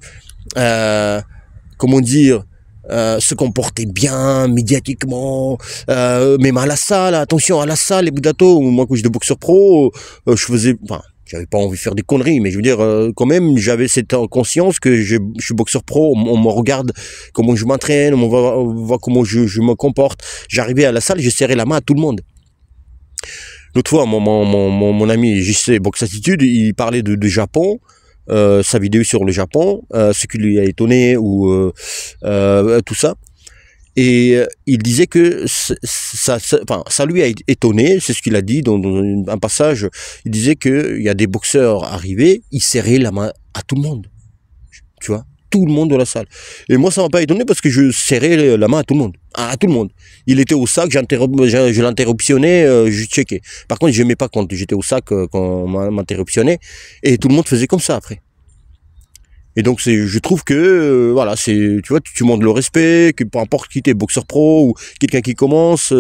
comment dire, euh, se comporter bien médiatiquement. Euh, même à la salle, attention à la salle, les Boudato, moi quand de boxeur pro, euh, je faisais... Enfin, j'avais pas envie de faire des conneries, mais je veux dire, euh, quand même, j'avais cette conscience que je, suis boxeur pro, on, me regarde comment je m'entraîne, on voit, comment je, me comporte. J'arrivais à la salle, je serrais la main à tout le monde. L'autre fois, mon, mon, mon, mon, ami JC Box Attitude, il parlait de Japon, euh, sa vidéo sur le Japon, euh, ce qui lui a étonné ou euh, tout ça. Et il disait que ça, ça lui a étonné, c'est ce qu'il a dit dans, dans, un passage. Il disait qu'il y a des boxeurs arrivés, ils serraient la main à tout le monde. Tu vois tout le monde de la salle. Et moi, ça m'a pas étonné parce que je serrais la main à tout le monde. À, tout le monde. Il était au sac, je, je l'interruptionnais, euh, je checkais. Par contre, je n'aimais pas quand j'étais au sac, euh, quand on m'interruptionnait. Et tout le monde faisait comme ça après. Et donc, je trouve que, euh, voilà, c'est, tu vois, tu, le respect, que peu importe qui t'es, boxeur pro ou quelqu'un qui commence,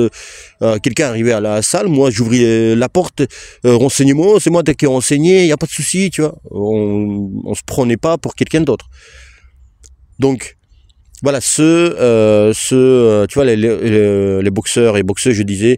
quelqu'un arrivé à la salle, moi, j'ouvris la porte, renseignez-moi, c'est moi qui ai renseigné, il n'y a pas de souci, tu vois. On, on se prenait pas pour quelqu'un d'autre. Donc, voilà, ce, euh, ce, euh, tu vois, les, boxeurs et boxeuses, je disais,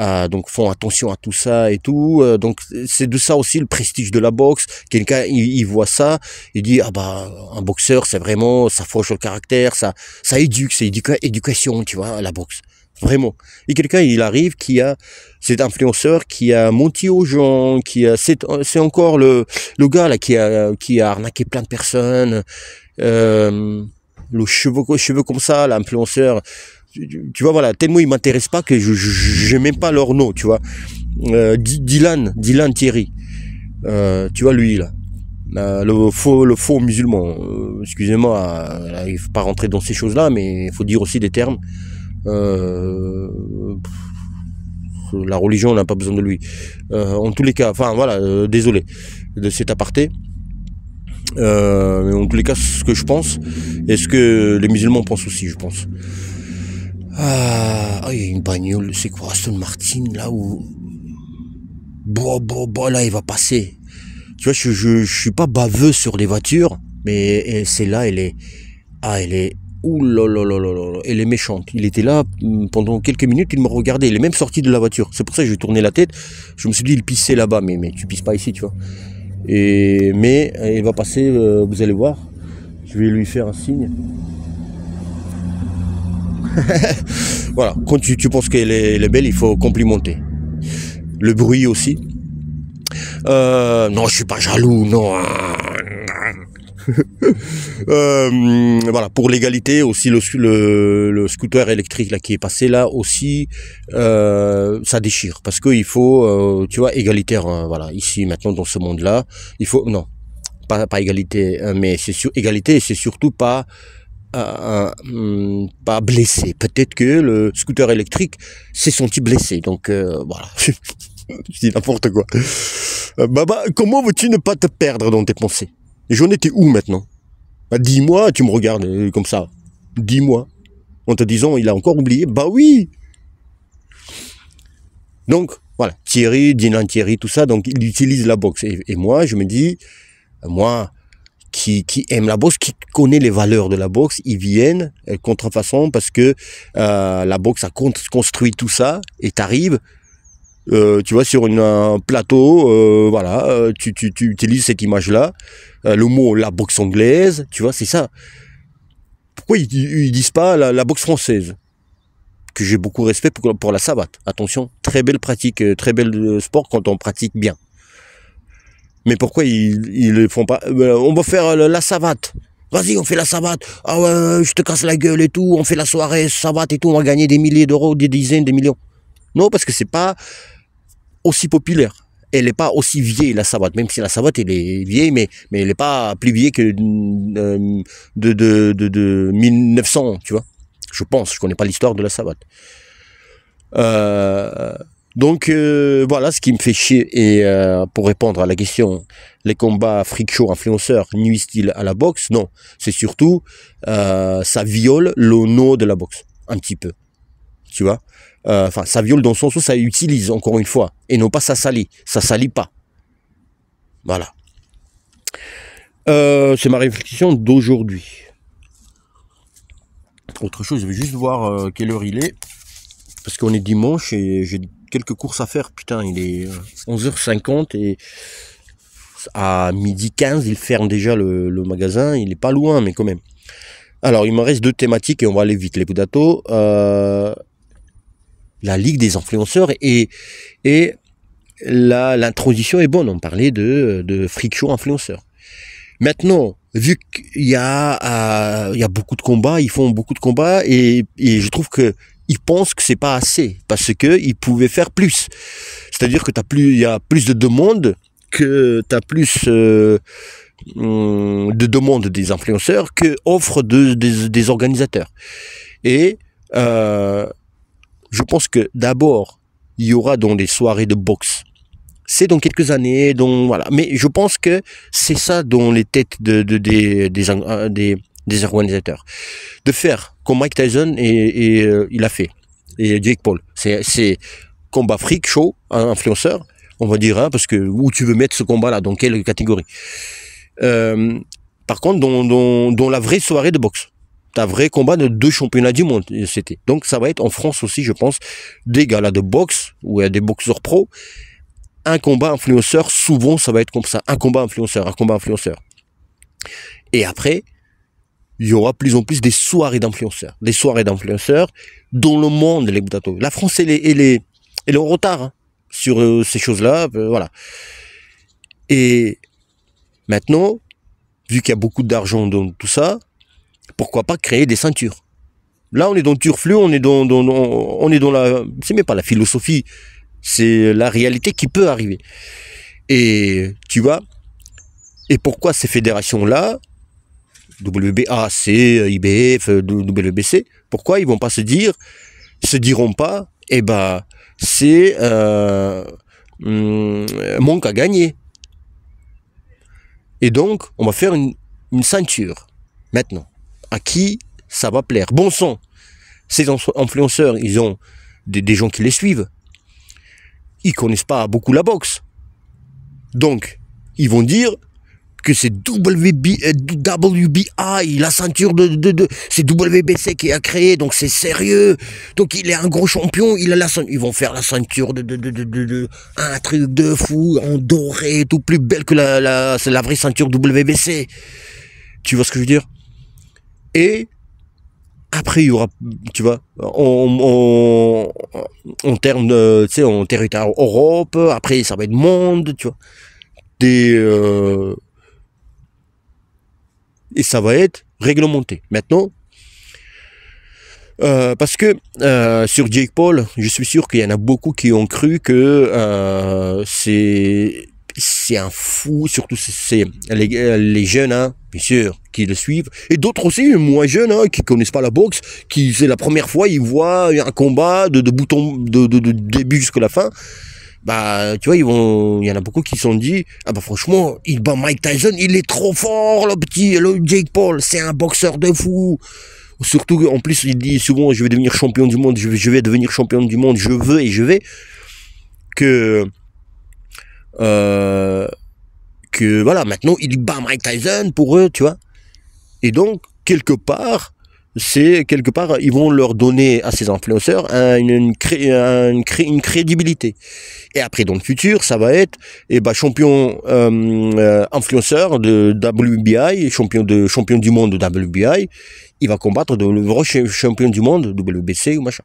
euh, donc font attention à tout ça et tout. Euh, donc c'est de ça aussi le prestige de la boxe. Quelqu'un, il, voit ça, il dit ah bah un boxeur, c'est vraiment, ça forge le caractère, ça, ça éduque, c'est éducation, tu vois, la boxe, vraiment. Et quelqu'un, il arrive qui a cet influenceur qui a menti aux gens, qui a, c'est encore le, le gars là qui a, qui a arnaqué plein de personnes euh, le cheveu, cheveux comme ça, l'influenceur, tu, vois, voilà, tellement ils m'intéressent pas que je, je même pas leur nom, tu vois. Euh, Dylan, Dylan Thierry, euh, tu vois lui là. le faux le faux musulman excusez-moi il faut pas rentrer dans ces choses là mais il faut dire aussi des termes la religion on n'a pas besoin de lui en tous les cas enfin voilà désolé de cet aparté euh, mais en tous les cas, ce que je pense, et ce que les musulmans pensent aussi, je pense. Ah, oh, il y a une bagnole, c'est quoi Aston Martin, là où... Bon, bon, bon, là, il va passer. Tu vois, je, je, suis pas baveux sur les voitures, mais c'est là elle est... Ah, elle est... Ouh elle est méchante. Il était là mm, pendant quelques minutes, il me regardait. Il est même sorti de la voiture. C'est pour ça que j'ai tourné la tête. Je me suis dit, il pissait là-bas, mais, mais tu pisses pas ici, tu vois. Et, mais euh, il va passer, euh, vous allez voir, je vais lui faire un signe. voilà, quand tu, penses qu'elle est, belle, il faut complimenter. Le bruit aussi. Euh, non, je suis pas jaloux, non. Hein. Euh, voilà, pour l'égalité aussi le, scooter électrique là qui est passé là aussi, euh, ça déchire parce qu'il faut, euh, tu vois, égalitaire. voilà, ici maintenant dans ce monde-là, il faut non, pas, égalité, hein, mais c'est sur égalité, c'est surtout pas hum, pas blessé. Peut-être que le scooter électrique s'est senti blessé. Donc voilà, je dis n'importe quoi. Baba, comment veux-tu ne pas te perdre dans tes pensées et j'en étais où maintenant bah, Dis-moi, tu me regardes euh, comme ça. Dis-moi. En te disant, il a encore oublié. Bah oui Donc, voilà. Thierry, Dinan Thierry, tout ça. Donc, il utilise la boxe. Et, moi, je me dis, moi, qui, aime la boxe, qui connaît les valeurs de la boxe, ils viennent euh, contrefaçon parce que euh, la boxe, a construit tout ça et t'arrives euh, tu vois, sur un plateau, euh, voilà, euh, tu, tu, utilises cette image-là, le mot la boxe anglaise, tu vois, c'est ça. Pourquoi ils, disent pas la, boxe française Que j'ai beaucoup respect pour, pour, la savate. Attention, très belle pratique, très bel sport quand on pratique bien. Mais pourquoi ils, ne font pas On va faire la, la savate. Vas-y, on fait la savate. Ah je te casse la gueule et tout. On fait la soirée savate et tout. On va gagner des milliers d'euros, des dizaines, des millions. Non, parce que c'est pas aussi populaire. Elle n'est pas aussi vieille, la savate. Même si la savate, elle est vieille, mais, mais elle n'est pas plus vieille que euh, de, de, 1900, tu vois. Je pense, je connais pas l'histoire de la savate. Euh, donc euh, voilà ce qui me fait chier. Et pour répondre à la question, les combats freak show influenceurs nuisent-ils à la boxe Non, c'est surtout ça viole le l'honneur de la boxe un petit peu. Tu vois euh, enfin ça viole dans son sens ça utilise encore une fois, et non pas ça salit, ça salit pas. Voilà. Euh, c'est ma réflexion d'aujourd'hui. Autre chose, je vais juste voir euh, quelle heure il est, parce qu'on est dimanche et j'ai quelques courses à faire, putain, il est 11h50 et à midi 15, il ferme déjà le, magasin, il n'est pas loin, mais quand même. Alors, il me reste deux thématiques et on va aller vite, les podatos. Euh, la ligue des influenceurs et, et la, transition est bonne. On parlait de, de freak show influenceur. Maintenant, vu qu'il y a, euh, il y a beaucoup de combats, ils font beaucoup de combats et, je trouve que ils pensent que c'est pas assez parce que ils pouvaient faire plus. C'est-à-dire que t'as plus, il y a plus de demandes que t'as plus euh, de demandes des influenceurs que offre des, organisateurs. Et euh, je pense que d'abord, il y aura dans des soirées de boxe. C'est dans quelques années, donc voilà. Mais je pense que c'est ça dans les têtes de, euh, des, organisateurs. De faire comme Mike Tyson et, euh, il a fait. Et Jake Paul. C'est combat freak show, hein, influenceur, on va dire, hein, parce que où tu veux mettre ce combat-là, dans quelle catégorie. Euh, par contre, dans la vraie soirée de boxe un vrai combat de deux championnats du monde. Euh, c'était donc ça va être en France aussi, je pense, des galas de boxe ou il des boxeurs pro Un combat influenceur, souvent ça va être comme ça, un combat influenceur, un combat influenceur. Et après, il y aura plus en plus des soirées d'influenceurs, des soirées d'influenceurs dans le monde les bouteaux La France elle est, elle est, elle en retard hein, sur euh, ces choses-là, euh, voilà. Et maintenant, vu qu'il y a beaucoup d'argent dans tout ça, pourquoi pas créer des ceintures Là, on est dans le on est dans, on est dans la, c'est même pas la philosophie, c'est la réalité qui peut arriver. Et tu vois, et pourquoi ces fédérations-là, WBAC, IBF, WBC, pourquoi ils vont pas se dire, se diront pas, eh ben, c'est euh, hmm, à gagner. Et donc, on va faire une, une ceinture maintenant à qui ça va plaire. Bon sang, ces influenceurs, ils ont des, gens qui les suivent. Ils connaissent pas beaucoup la boxe. Donc, ils vont dire que c'est WBI, la ceinture de, de, de c'est WBC qui a créé, donc c'est sérieux. Donc il est un gros champion, il a la Ils vont faire la ceinture de, un truc de fou, en doré, tout plus belle que la, la vraie ceinture WBC. Tu vois ce que je veux dire et après, il y aura, tu vois, on en, tu sais, en territoire Europe, après, ça va être monde, tu vois. Des, euh, et ça va être réglementé. Maintenant, euh, parce que euh, sur Jake Paul, je suis sûr qu'il y en a beaucoup qui ont cru que c'est c'est un fou, surtout c'est euh, les, jeunes, hein, bien sûr, qui le suivent. Et d'autres aussi, moins jeunes, hein, qui connaissent pas la boxe, qui c'est la première fois, ils voient un combat de, bouton, de, début jusqu'à la fin. Bah, tu vois, ils vont, il y en a beaucoup qui se sont dit, ah bah franchement, il bat Mike Tyson, il est trop fort, le petit, le Jake Paul, c'est un boxeur de fou. Surtout, en plus, il dit souvent, je vais devenir champion du monde, je je vais devenir champion du monde, je veux et je vais. Que, euh, que voilà, maintenant il bat Mike Tyson pour eux, tu vois. Et donc, quelque part, c'est quelque part, ils vont leur donner à ces influenceurs une, une, une, crédibilité. Et après, dans le futur, ça va être et eh ben, champion euh, euh, influenceur de WBI, champion, de, champion du monde de WBI, il va combattre le vrai champion du monde, WBC ou machin.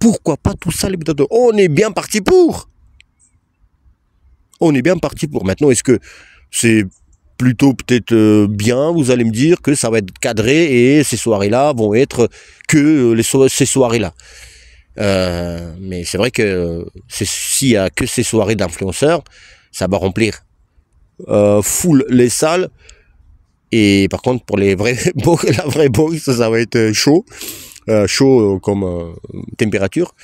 Pourquoi pas tout ça, les On est bien parti pour on est bien parti pour. Maintenant, est-ce que c'est plutôt peut-être euh, bien, vous allez me dire que ça va être cadré et ces soirées-là vont être que euh, ces soirées-là. Euh, mais c'est vrai que s'il y a que ces soirées d'influenceurs, ça va remplir full les salles. Et par contre, pour les vrais la vraie boxe, ça va être chaud, chaud comme température.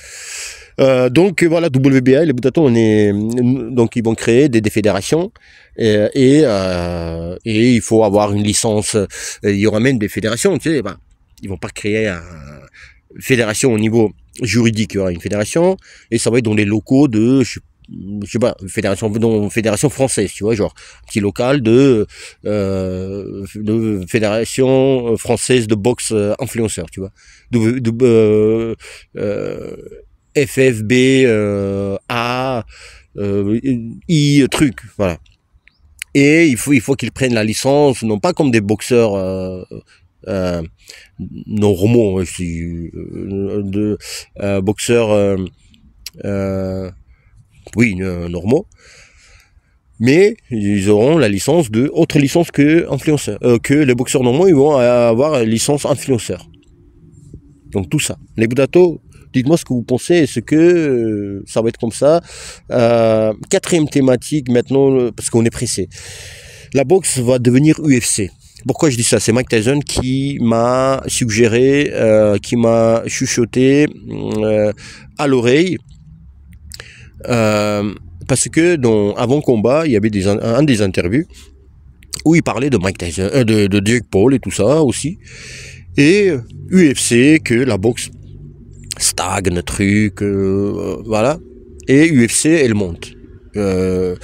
Euh, donc voilà, WBA, les Boutatons, on est, donc ils vont créer des, fédérations euh, et, euh, et, il faut avoir une licence. Euh, il y aura même des fédérations, tu sais, bah, ils vont pas créer une fédération au niveau juridique, il y aura une fédération et ça va être dans les locaux de, je sais sais pas, fédération, fédération française, tu vois, genre, petit local de, euh, de fédération française de boxe influenceur, tu vois. de, euh, FFB, euh, A, euh, I, truc, voilà. Et il faut, il faut qu'ils prennent la licence, non pas comme des boxeurs euh, normaux, hein, de boxeurs, oui, normaux, mais ils auront la licence de autre licence que influenceur, que les boxeurs normaux ils vont avoir la licence influenceur. Donc tout ça. Les Budato Dites-moi ce que vous pensez. Est-ce que euh, ça va être comme ça euh, Quatrième thématique maintenant, euh, parce qu'on est pressé. La boxe va devenir UFC. Pourquoi je dis ça C'est Mike Tyson qui m'a suggéré, qui m'a chuchoté à l'oreille. parce que dans avant combat, il y avait un, des interviews où il parlait de Mike Tyson, de, de Paul et tout ça aussi et UFC, que la boxe stagne, truc, euh, voilà. Et UFC, elle monte. Euh,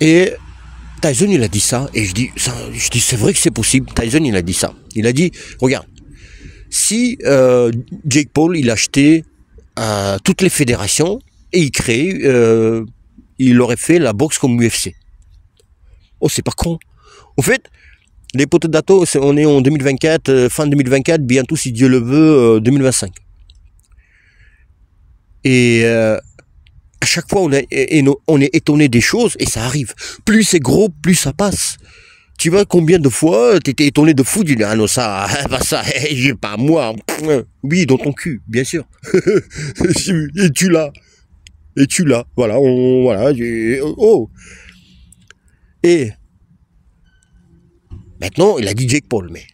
et Tyson, il a dit ça, et je dis, je dis c'est vrai que c'est possible. Tyson, il a dit ça. Il a dit, regarde, si euh, Jake Paul, il achetait toutes les fédérations et il crée, il aurait fait la boxe comme UFC. Oh, c'est pas con. Au fait, les potes d'Ato, on est en 2024, euh, fin 2024, bientôt si Dieu le veut, 2025. Euh, et euh, à chaque fois, on est, on étonné des choses et ça arrive. Plus c'est gros, plus ça passe. Tu vois combien de fois t'étais étonné de fou, du ah non ça, pas ah, bah ça, eh, j'ai pas moi. Hein. Oui, dans ton cul, bien sûr. et tu l'as, et tu l'as. Voilà, on, voilà. Oh. Et Maintenant, il a dit Jake Paul, mais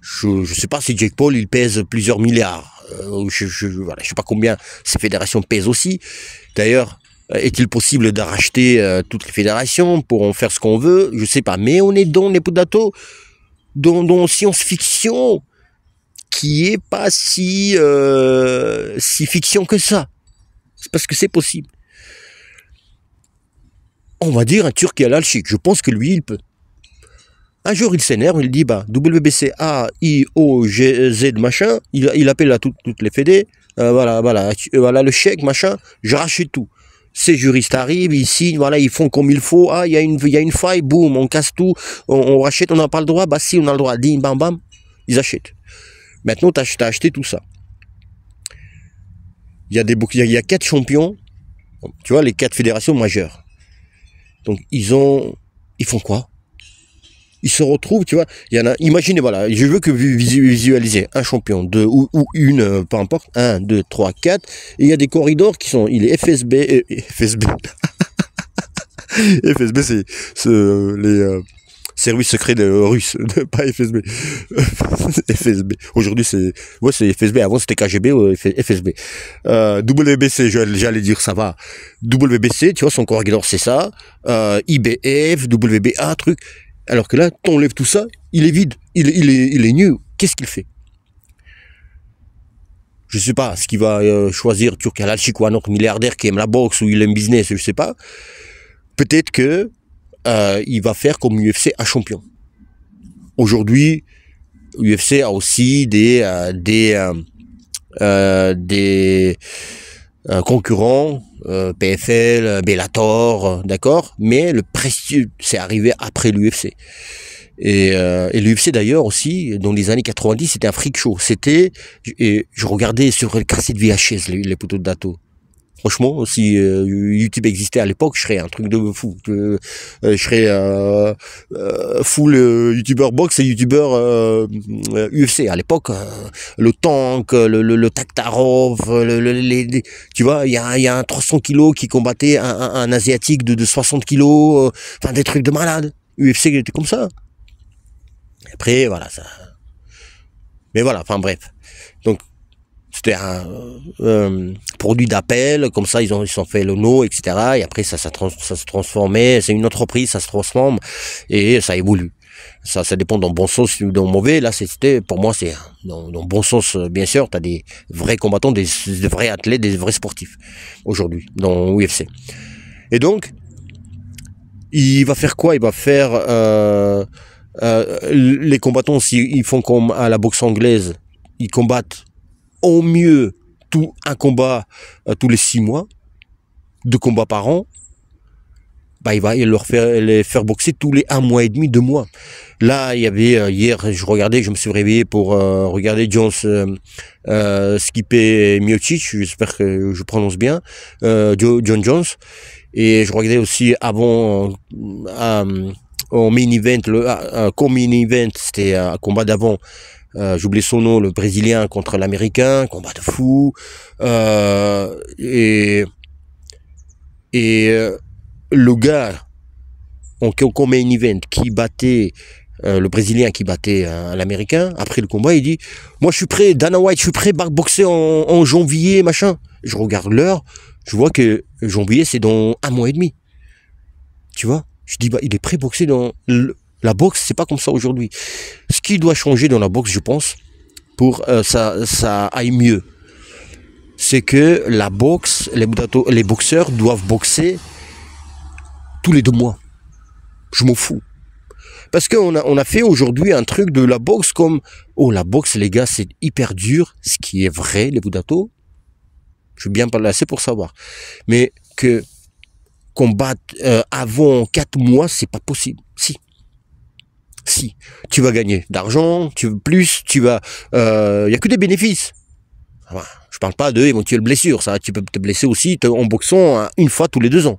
je ne sais pas si Jake Paul, il pèse plusieurs milliards. Euh, je ne sais pas combien ces fédérations pèsent aussi. D'ailleurs, est-il possible de euh, toutes les fédérations pour en faire ce qu'on veut Je ne sais pas. Mais on est dans les dans, science-fiction qui n'est pas euh, si, fiction que ça. C'est parce que c'est possible. On va dire un Turc à l'Alchique. Je pense que lui, il peut. Un jour, il s'énerve, il dit bah, WBC A, I, O, G, Z, machin. Il, appelle à toutes les fédés. Euh, voilà, voilà, euh, voilà le chèque, machin. Je rachète tout. Ces juristes arrivent, ils signent, voilà, ils font comme il faut. Ah, il y, a une, une faille, boum, on casse tout, on, rachète, on n'a pas le droit. Bah si, on a le droit. Ding, bam, bam, ils achètent. Maintenant, tu as, acheté tout ça. Il y, a des, il y a quatre champions, tu vois, les quatre fédérations majeures. Donc, ils ont, ils font quoi ils se retrouve, tu vois. Il y en a, imaginez, voilà, je veux que vous visualisez un champion, deux ou, une, euh, peu importe, un, deux, trois, quatre. il y a des corridors qui sont, il est FSB, euh, FSB, FSB, c'est les euh, services secrets de, russes, pas FSB, FSB. Aujourd'hui, c'est, ouais, c'est FSB. Avant, c'était KGB ou FSB. WBC, j'allais dire, ça va. WBC, tu vois, son corridor, c'est ça. IBF, WBA, truc alors que là, t'enlèves tout ça, il est vide, il, est, il nu. Qu'est-ce qu'il fait Je sais pas, ce qu'il va euh, choisir Turc al ou un autre milliardaire qui aime la boxe ou il aime business, je sais pas. Peut-être que euh, il va faire comme UFC à champion. Aujourd'hui, l'UFC a aussi des euh, des des un concurrent, euh, PFL, Bellator, d'accord Mais le précieux c'est arrivé après l'UFC. Et, euh, l'UFC d'ailleurs aussi, dans les années 90, c'était un fric show. C'était, et je regardais sur le de VHS les, les poteaux de Dato. Franchement, si euh, YouTube existait à l'époque, je serais un truc de fou. Je, euh, serais euh, euh full YouTuber box et YouTuber UFC à l'époque. le tank, le, le, le Taktarov, tu vois, il y a, un 300 kilos qui combattait un, asiatique de, 60 kilos. Enfin, des trucs de malade. UFC était comme ça. Après, voilà ça. Mais voilà, enfin bref c'était un, euh, produit d'appel, comme ça ils ont ils ont fait le no, etc. Et après ça ça, trans, se transformait, c'est une entreprise, ça se transforme et ça évolue. Ça ça dépend dans bon sens ou dans mauvais. Là c'était pour moi c'est dans, bon sens bien sûr, tu as des vrais combattants, des, vrais athlètes, des vrais sportifs aujourd'hui dans l'UFC. Et donc il va faire quoi Il va faire euh, euh, les combattants s'ils font comme à la boxe anglaise, ils combattent au mieux tout un combat euh, tous les six mois, deux combats par an, bah, il va leur faire, les faire boxer tous les un mois et demi, deux mois. Là, il y avait euh, hier, je regardais, je me suis réveillé pour euh, regarder Jones euh, skipper Miocic, j'espère que je prononce bien, John Jones. Et je regardais aussi avant, en mini event, le, co event, c'était un combat d'avant, euh, j'oublie son nom, le Brésilien contre l'Américain, combat de fou. Euh, et et euh, le gars on en main event qui battait le Brésilien qui battait l'Américain, après le combat, il dit Moi, je suis prêt, Dana White, je suis prêt à boxer en, janvier, machin. Je regarde l'heure, je vois que janvier, c'est dans un mois et demi. Tu vois Je dis bah, Il est prêt à boxer dans. Le... La boxe, c'est pas comme ça aujourd'hui. Ce qui doit changer dans la boxe, je pense, pour euh, ça, ça aille mieux, c'est que la boxe, les, les boxeurs doivent boxer tous les deux mois. Je m'en fous. Parce qu'on a, on a fait aujourd'hui un truc de la boxe comme, oh, la boxe, les gars, c'est hyper dur, ce qui est vrai, les Boudato. Je veux bien parler c'est pour savoir. Mais que combattre euh, avant quatre mois, c'est pas possible si tu vas gagner d'argent, tu veux plus, tu vas, il euh, n'y y a que des bénéfices. Je parle pas de éventuelles blessures, ça. Tu peux te blesser aussi en boxant hein, une fois tous les deux ans.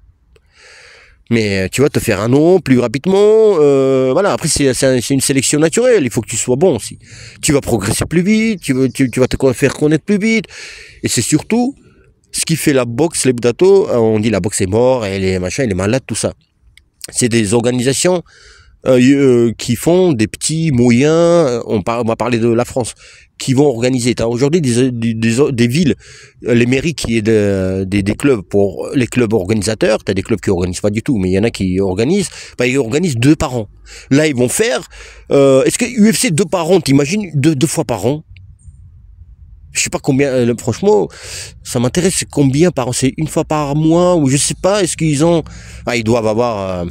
Mais euh, tu vas te faire un nom plus rapidement. Euh, voilà. Après, c'est une sélection naturelle. Il faut que tu sois bon aussi. Tu vas progresser plus vite. Tu, tu, vas te faire connaître plus vite. Et c'est surtout ce qui fait la boxe, les bateaux, On dit la boxe est mort, machin, elle est malade, tout ça. C'est des organisations euh, euh, qui font des petits moyens, euh, on, parle on, va parler de la France, qui vont organiser. aujourd'hui des, des, des, villes, euh, les mairies qui est des, des, clubs pour les clubs organisateurs, tu as des clubs qui organisent pas du tout, mais il y en a qui organisent, bah, ils organisent deux par an. Là, ils vont faire, euh, est-ce que UFC deux par an, t'imagines deux, deux fois par an je sais pas combien, franchement, ça m'intéresse, c'est combien par an, c'est une fois par mois, ou je sais pas, est-ce qu'ils ont, ah, ils doivent avoir,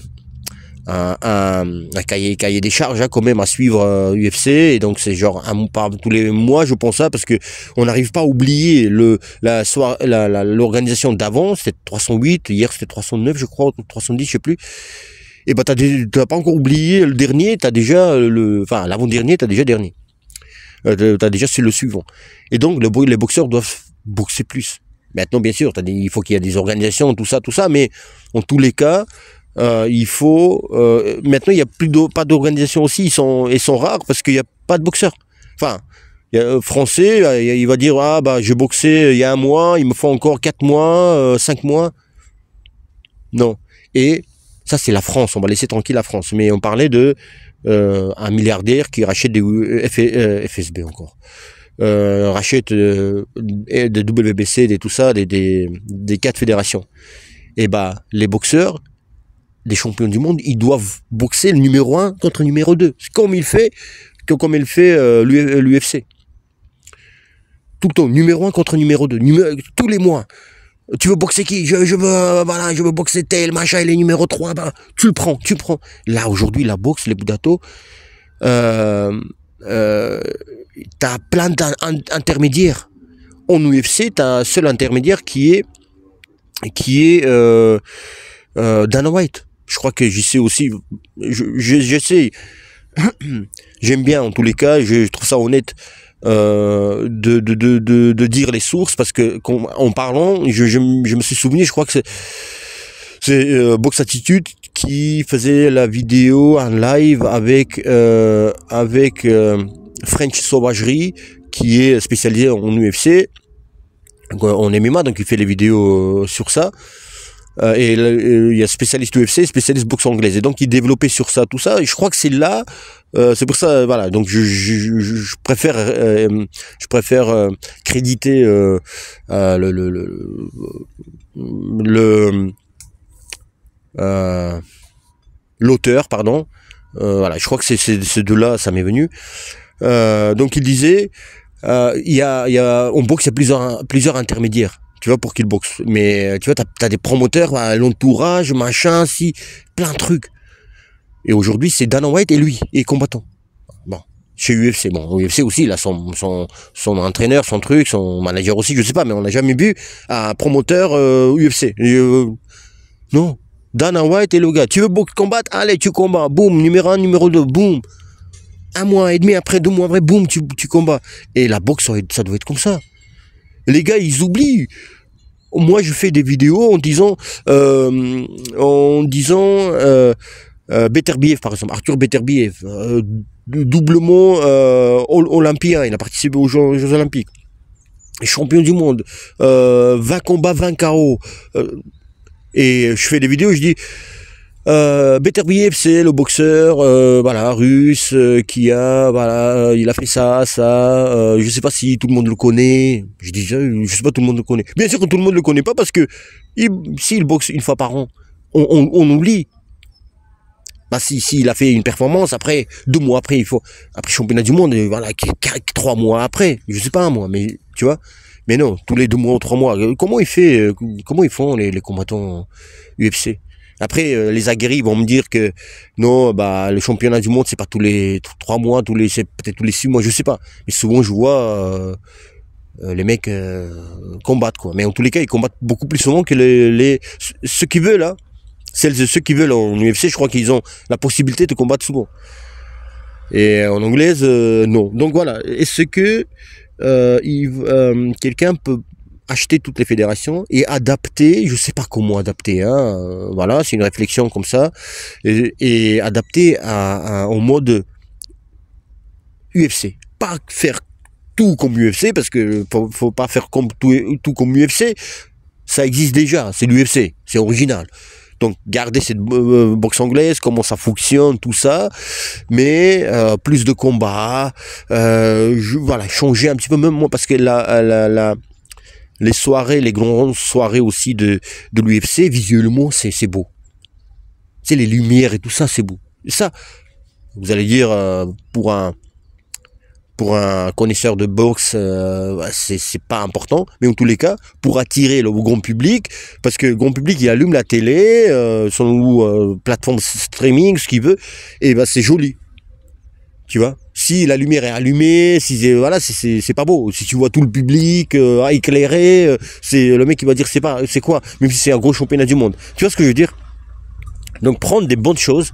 un, cahier, cahier des charges hein, quand même à suivre UFC euh, et donc c'est genre un, par tous les mois je pense ça hein, parce que on n'arrive pas à oublier le la soirée l'organisation d'avant c'était 308 hier c'était 309 je crois 310 je sais plus et bah t'as pas encore oublié le dernier t'as déjà le enfin l'avant dernier t'as déjà dernier euh, tu t'as déjà c'est le suivant et donc le, les boxeurs doivent boxer plus maintenant bien sûr as il faut qu'il y ait des organisations tout ça tout ça mais en tous les cas euh, il faut euh, maintenant il n'y a plus pas d'organisation aussi ils sont ils sont rares parce qu'il n'y a pas de boxeurs enfin euh, français il va dire ah bah je boxé il y a un mois il me faut encore quatre mois 5 cinq mois non et ça c'est la France on va laisser tranquille la France mais on parlait de un milliardaire qui rachète des FSB encore rachète des WBC des tout ça des des, des quatre fédérations et bah les boxeurs des champions du monde, ils doivent boxer le numéro 1 contre le numéro 2. Comme il fait, comme il fait euh, l'UFC. Euh, Tout le temps, numéro 1 contre numéro 2, tous les mois. Tu veux boxer qui je, veux voilà, je veux boxer tel, machin, il est numéro 3, tu le prends, tu le prends. Là, aujourd'hui, la boxe, les Boudato, euh, t'as plein d'intermédiaires. En UFC, t'as un seul intermédiaire qui est, qui est Dana White. Je crois que j'y sais aussi, je, j'aime bien en tous les cas, je trouve ça honnête. Euh, de, de, de, de, dire les sources parce que en parlant je, je, me suis souvenu je crois que c'est euh, Box Attitude qui faisait la vidéo en live avec euh, avec French Sauvagerie qui est spécialisé en UFC en MMA donc il fait les vidéos sur ça euh, et euh, il y a spécialiste UFC, spécialiste boxe anglaise. Et donc, il développait sur ça, tout ça. Et je crois que c'est là, euh, c'est pour ça, voilà. Donc, je, préfère, je préfère créditer le, le, l'auteur, pardon. voilà, je crois que c'est c'est de là ça m'est venu. donc, il disait, il y a, y a en boxe, il y a plusieurs plusieurs intermédiaires tu vois, pour qu'il boxe. Mais euh, tu vois, t'as as des promoteurs, l'entourage, machin, si, plein de trucs. Et aujourd'hui, c'est Dana White et lui, et combattant. Bon, chez UFC, bon, UFC aussi, il a son, son, son entraîneur, son truc, son manager aussi, je sais pas, mais on n'a jamais vu un promoteur UFC. Euh, euh, non, Dana White et le gars, tu veux boxe, combattre, allez, tu combats, boum, numéro 1, numéro 2, boum. Un mois et demi après, deux mois après, boum, tu, tu combats. Et la boxe, ça doit être comme ça. Les gars, ils oublient. Moi, je fais des vidéos en disant, euh, en disant euh, euh par exemple, Arthur Beterbiev, euh, doublement olympien, il a participé aux Jeux, Olympiques, champion du monde, 20 combats, 20 KO. et je fais des vidéos, je dis, better euh, Beterbiev, c'est le boxeur, euh, voilà, russe, euh, qui a, voilà, il a fait ça, ça. je sais pas si tout le monde le connaît. Je dis, je sais pas, tout le monde le connaît. Bien sûr que tout le monde le connaît pas parce que s'il boxe une fois par an, on, oublie. Bah, s'il si, a fait une performance, après, deux mois après, il faut, après championnat du monde, voilà, trois mois après, je sais pas moi, mais tu vois. Mais non, tous les deux mois ou trois mois, comment il fait, comment ils font les combattants UFC après, euh, les aguerris vont me dire que non, bah le championnat du monde c'est pas tous les trois mois, tous les peut-être tous les six mois, je sais pas. Mais souvent je vois euh, euh, les mecs euh, combattent quoi. Mais en tous les cas, ils combattent beaucoup plus souvent que les, ceux qui veulent là. Hein. Celles et ceux qui veulent en UFC, je crois qu'ils ont la possibilité de combattre souvent. Et en anglaise, non. Donc voilà. Est-ce que il, quelqu'un peut acheter toutes les fédérations et adapter, je sais pas comment adapter, hein, euh, voilà, c'est une réflexion comme ça, et, adapter à, en mode UFC. Pas faire tout comme UFC, parce que faut, faut pas faire tout, comme UFC, ça existe déjà, c'est l'UFC, c'est original. Donc garder cette euh, euh, boxe anglaise, comment ça fonctionne, tout ça, mais plus de combats, voilà, changer un petit peu même moi parce que la les soirées, les grandes soirées aussi de, de l'UFC, visuellement, c'est beau. C'est les lumières et tout ça, c'est beau. Et ça, vous allez dire, euh, pour un pour un connaisseur de boxe, euh, c'est pas important. Mais en tous les cas, pour attirer le grand public, parce que le grand public, il allume la télé, euh, son ou, plateforme streaming, ce qu'il veut, et ben c'est joli. Tu vois si la lumière est allumée, si c'est voilà, c'est pas beau. Si tu vois tout le public à euh, ah, éclairé, euh, c'est le mec qui va dire c'est pas c'est quoi, même si c'est un gros championnat du monde. Tu vois ce que je veux dire Donc prendre des bonnes choses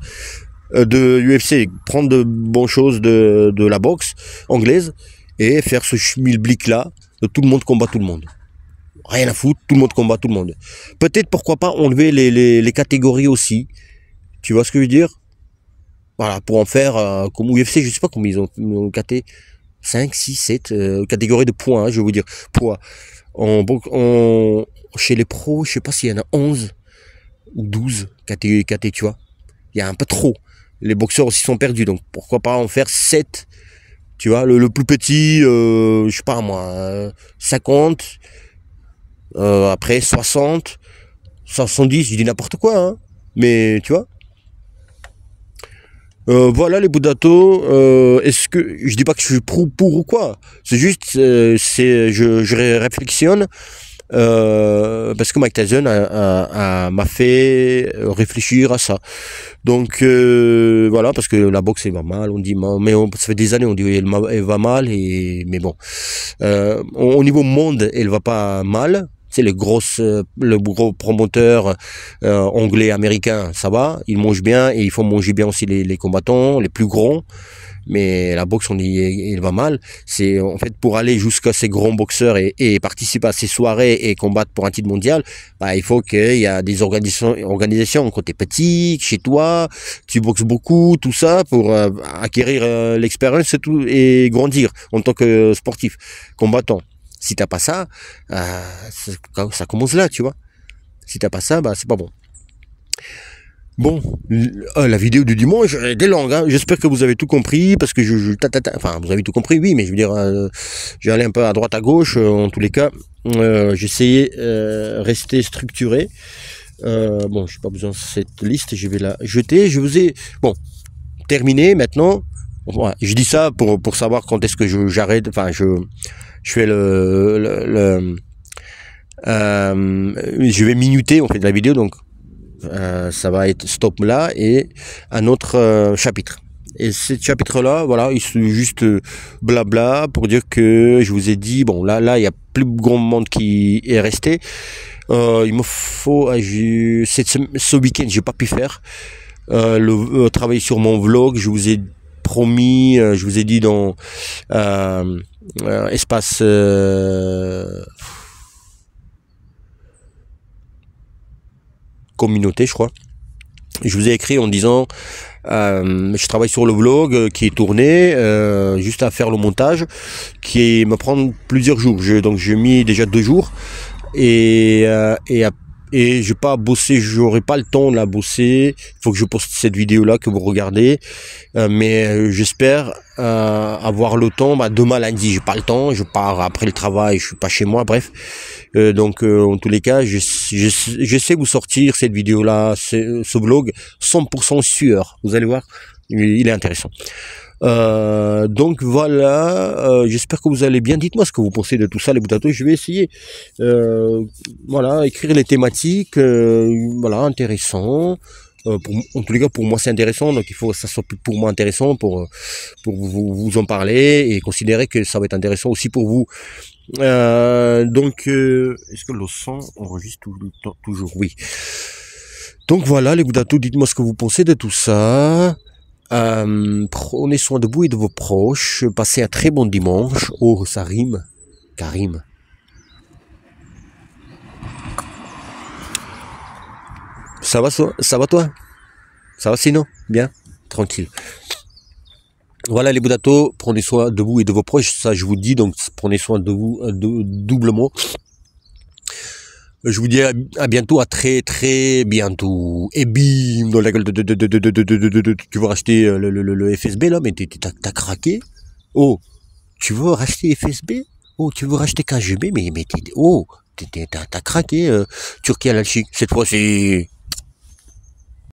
euh, de l'UFC, prendre de bonnes choses de, la boxe anglaise et faire ce schmilblick là, de tout le monde combat tout le monde rien à foutre, tout le monde combat tout le monde. Peut-être pourquoi pas enlever les, catégories aussi. Tu vois ce que je veux dire voilà, pour en faire, euh, comme UFC, je sais pas combien ils ont, ils 5, 6, 7 euh, catégories de points, hein, je vais vous dire. Poids. En, en, chez les pros, je sais pas s'il y en a 11 ou 12 catégories KT, tu vois. Il y a un peu trop. Les boxeurs aussi sont perdus, donc pourquoi pas en faire 7 Tu vois, le, plus petit, euh, je sais pas moi, 50, euh, euh, après 60, 70, je dis n'importe quoi, hein. mais tu vois. Euh, voilà les bouts euh, Est-ce que je dis pas que je suis pour, pour ou quoi C'est juste, euh, c'est je, je réflexionne euh, parce que Mike Tyson a, m'a fait réfléchir à ça. Donc euh, voilà parce que la boxe elle va mal, on dit mais on, ça fait des années on dit elle, va mal et mais bon au niveau monde elle va pas mal c'est le gros euh, promoteur euh, anglais, américain, ça va, ils mangent bien et il faut manger bien aussi les, combattants, les plus grands. Mais la boxe, on y il va mal. C'est en fait pour aller jusqu'à ces grands boxeurs et, participer à ces soirées et combattre pour un titre mondial, bah, il faut qu'il y a des organisations, organisations quand petit, chez toi, tu boxes beaucoup, tout ça pour euh, acquérir l'expérience tout et grandir en tant que sportif, combattant. Si t'as pas euh, ça, ça commence là, tu vois. Si t'as pas ça, bah, c'est pas bon. Bon, euh, la vidéo du dimanche elle langues. longue. Hein. J'espère que vous avez tout compris parce que je, enfin vous avez tout compris, oui, mais je veux dire, euh, j'ai allé un peu à droite à gauche. en tous les cas, euh, j'essayais rester structuré. bon, je n'ai pas besoin de cette liste. Je vais la jeter. Je vous ai bon terminé maintenant. je dis ça pour pour savoir quand est-ce que j'arrête. Enfin, je je fais le, euh, je vais minuter en fait la vidéo donc euh, ça va être stop là et un autre euh, chapitre et ce chapitre là voilà il se juste blabla pour dire que je vous ai dit bon là là il y a plus grand monde qui est resté il me faut ce week-end j'ai pas pu faire le travail sur mon vlog je vous ai promis je vous ai dit dans euh, espace euh, communauté, je crois. Je vous ai écrit en disant, euh, je travaille sur le vlog qui est tourné, juste à faire le montage, qui me prend plusieurs jours. donc j'ai mis déjà deux jours. Et, après et j'ai pas bossé, j'aurai pas le temps de la bosser. Il faut que je poste cette vidéo là que vous regardez, euh, mais euh, j'espère euh, avoir le temps. Bah, demain lundi, j'ai pas le temps, je pars après le travail, je suis pas chez moi, bref. donc en tous les cas, j'essaie de vous sortir cette vidéo là, ce, ce vlog 100% sûr. Vous allez voir, il est intéressant. Euh, donc voilà, euh, j'espère que vous allez bien. Dites-moi ce que vous pensez de tout ça, les boudatos. Je vais essayer, euh, voilà, écrire les thématiques, voilà, intéressant. Pour, en tous les cas, pour moi, c'est intéressant. Donc, il faut que ça soit pour moi intéressant pour pour vous, vous en parler et considérer que ça va être intéressant aussi pour vous. donc, est-ce que le son enregistre toujours Oui. Donc voilà, les boudatos, dites-moi ce que vous pensez de tout ça. Euh, prenez soin de vous et de vos proches. Passez un très bon dimanche. Oh, ça rime. Karim. Ça va, ça va toi Ça va sinon Bien Tranquille. Voilà les Boudato, prenez soin de vous et de vos proches, ça je vous dis, donc prenez soin de vous euh, de, doublement. Je vous dis à bientôt, à très très bientôt. Et bim, dans la gueule, tu vas racheter le, FSB là, mais t'as craqué. Oh, tu veux racheter FSB Oh, tu veux racheter KGB Mais, mais t'es, oh, t'as craqué, Turquie à l'Alchique, Cette fois c'est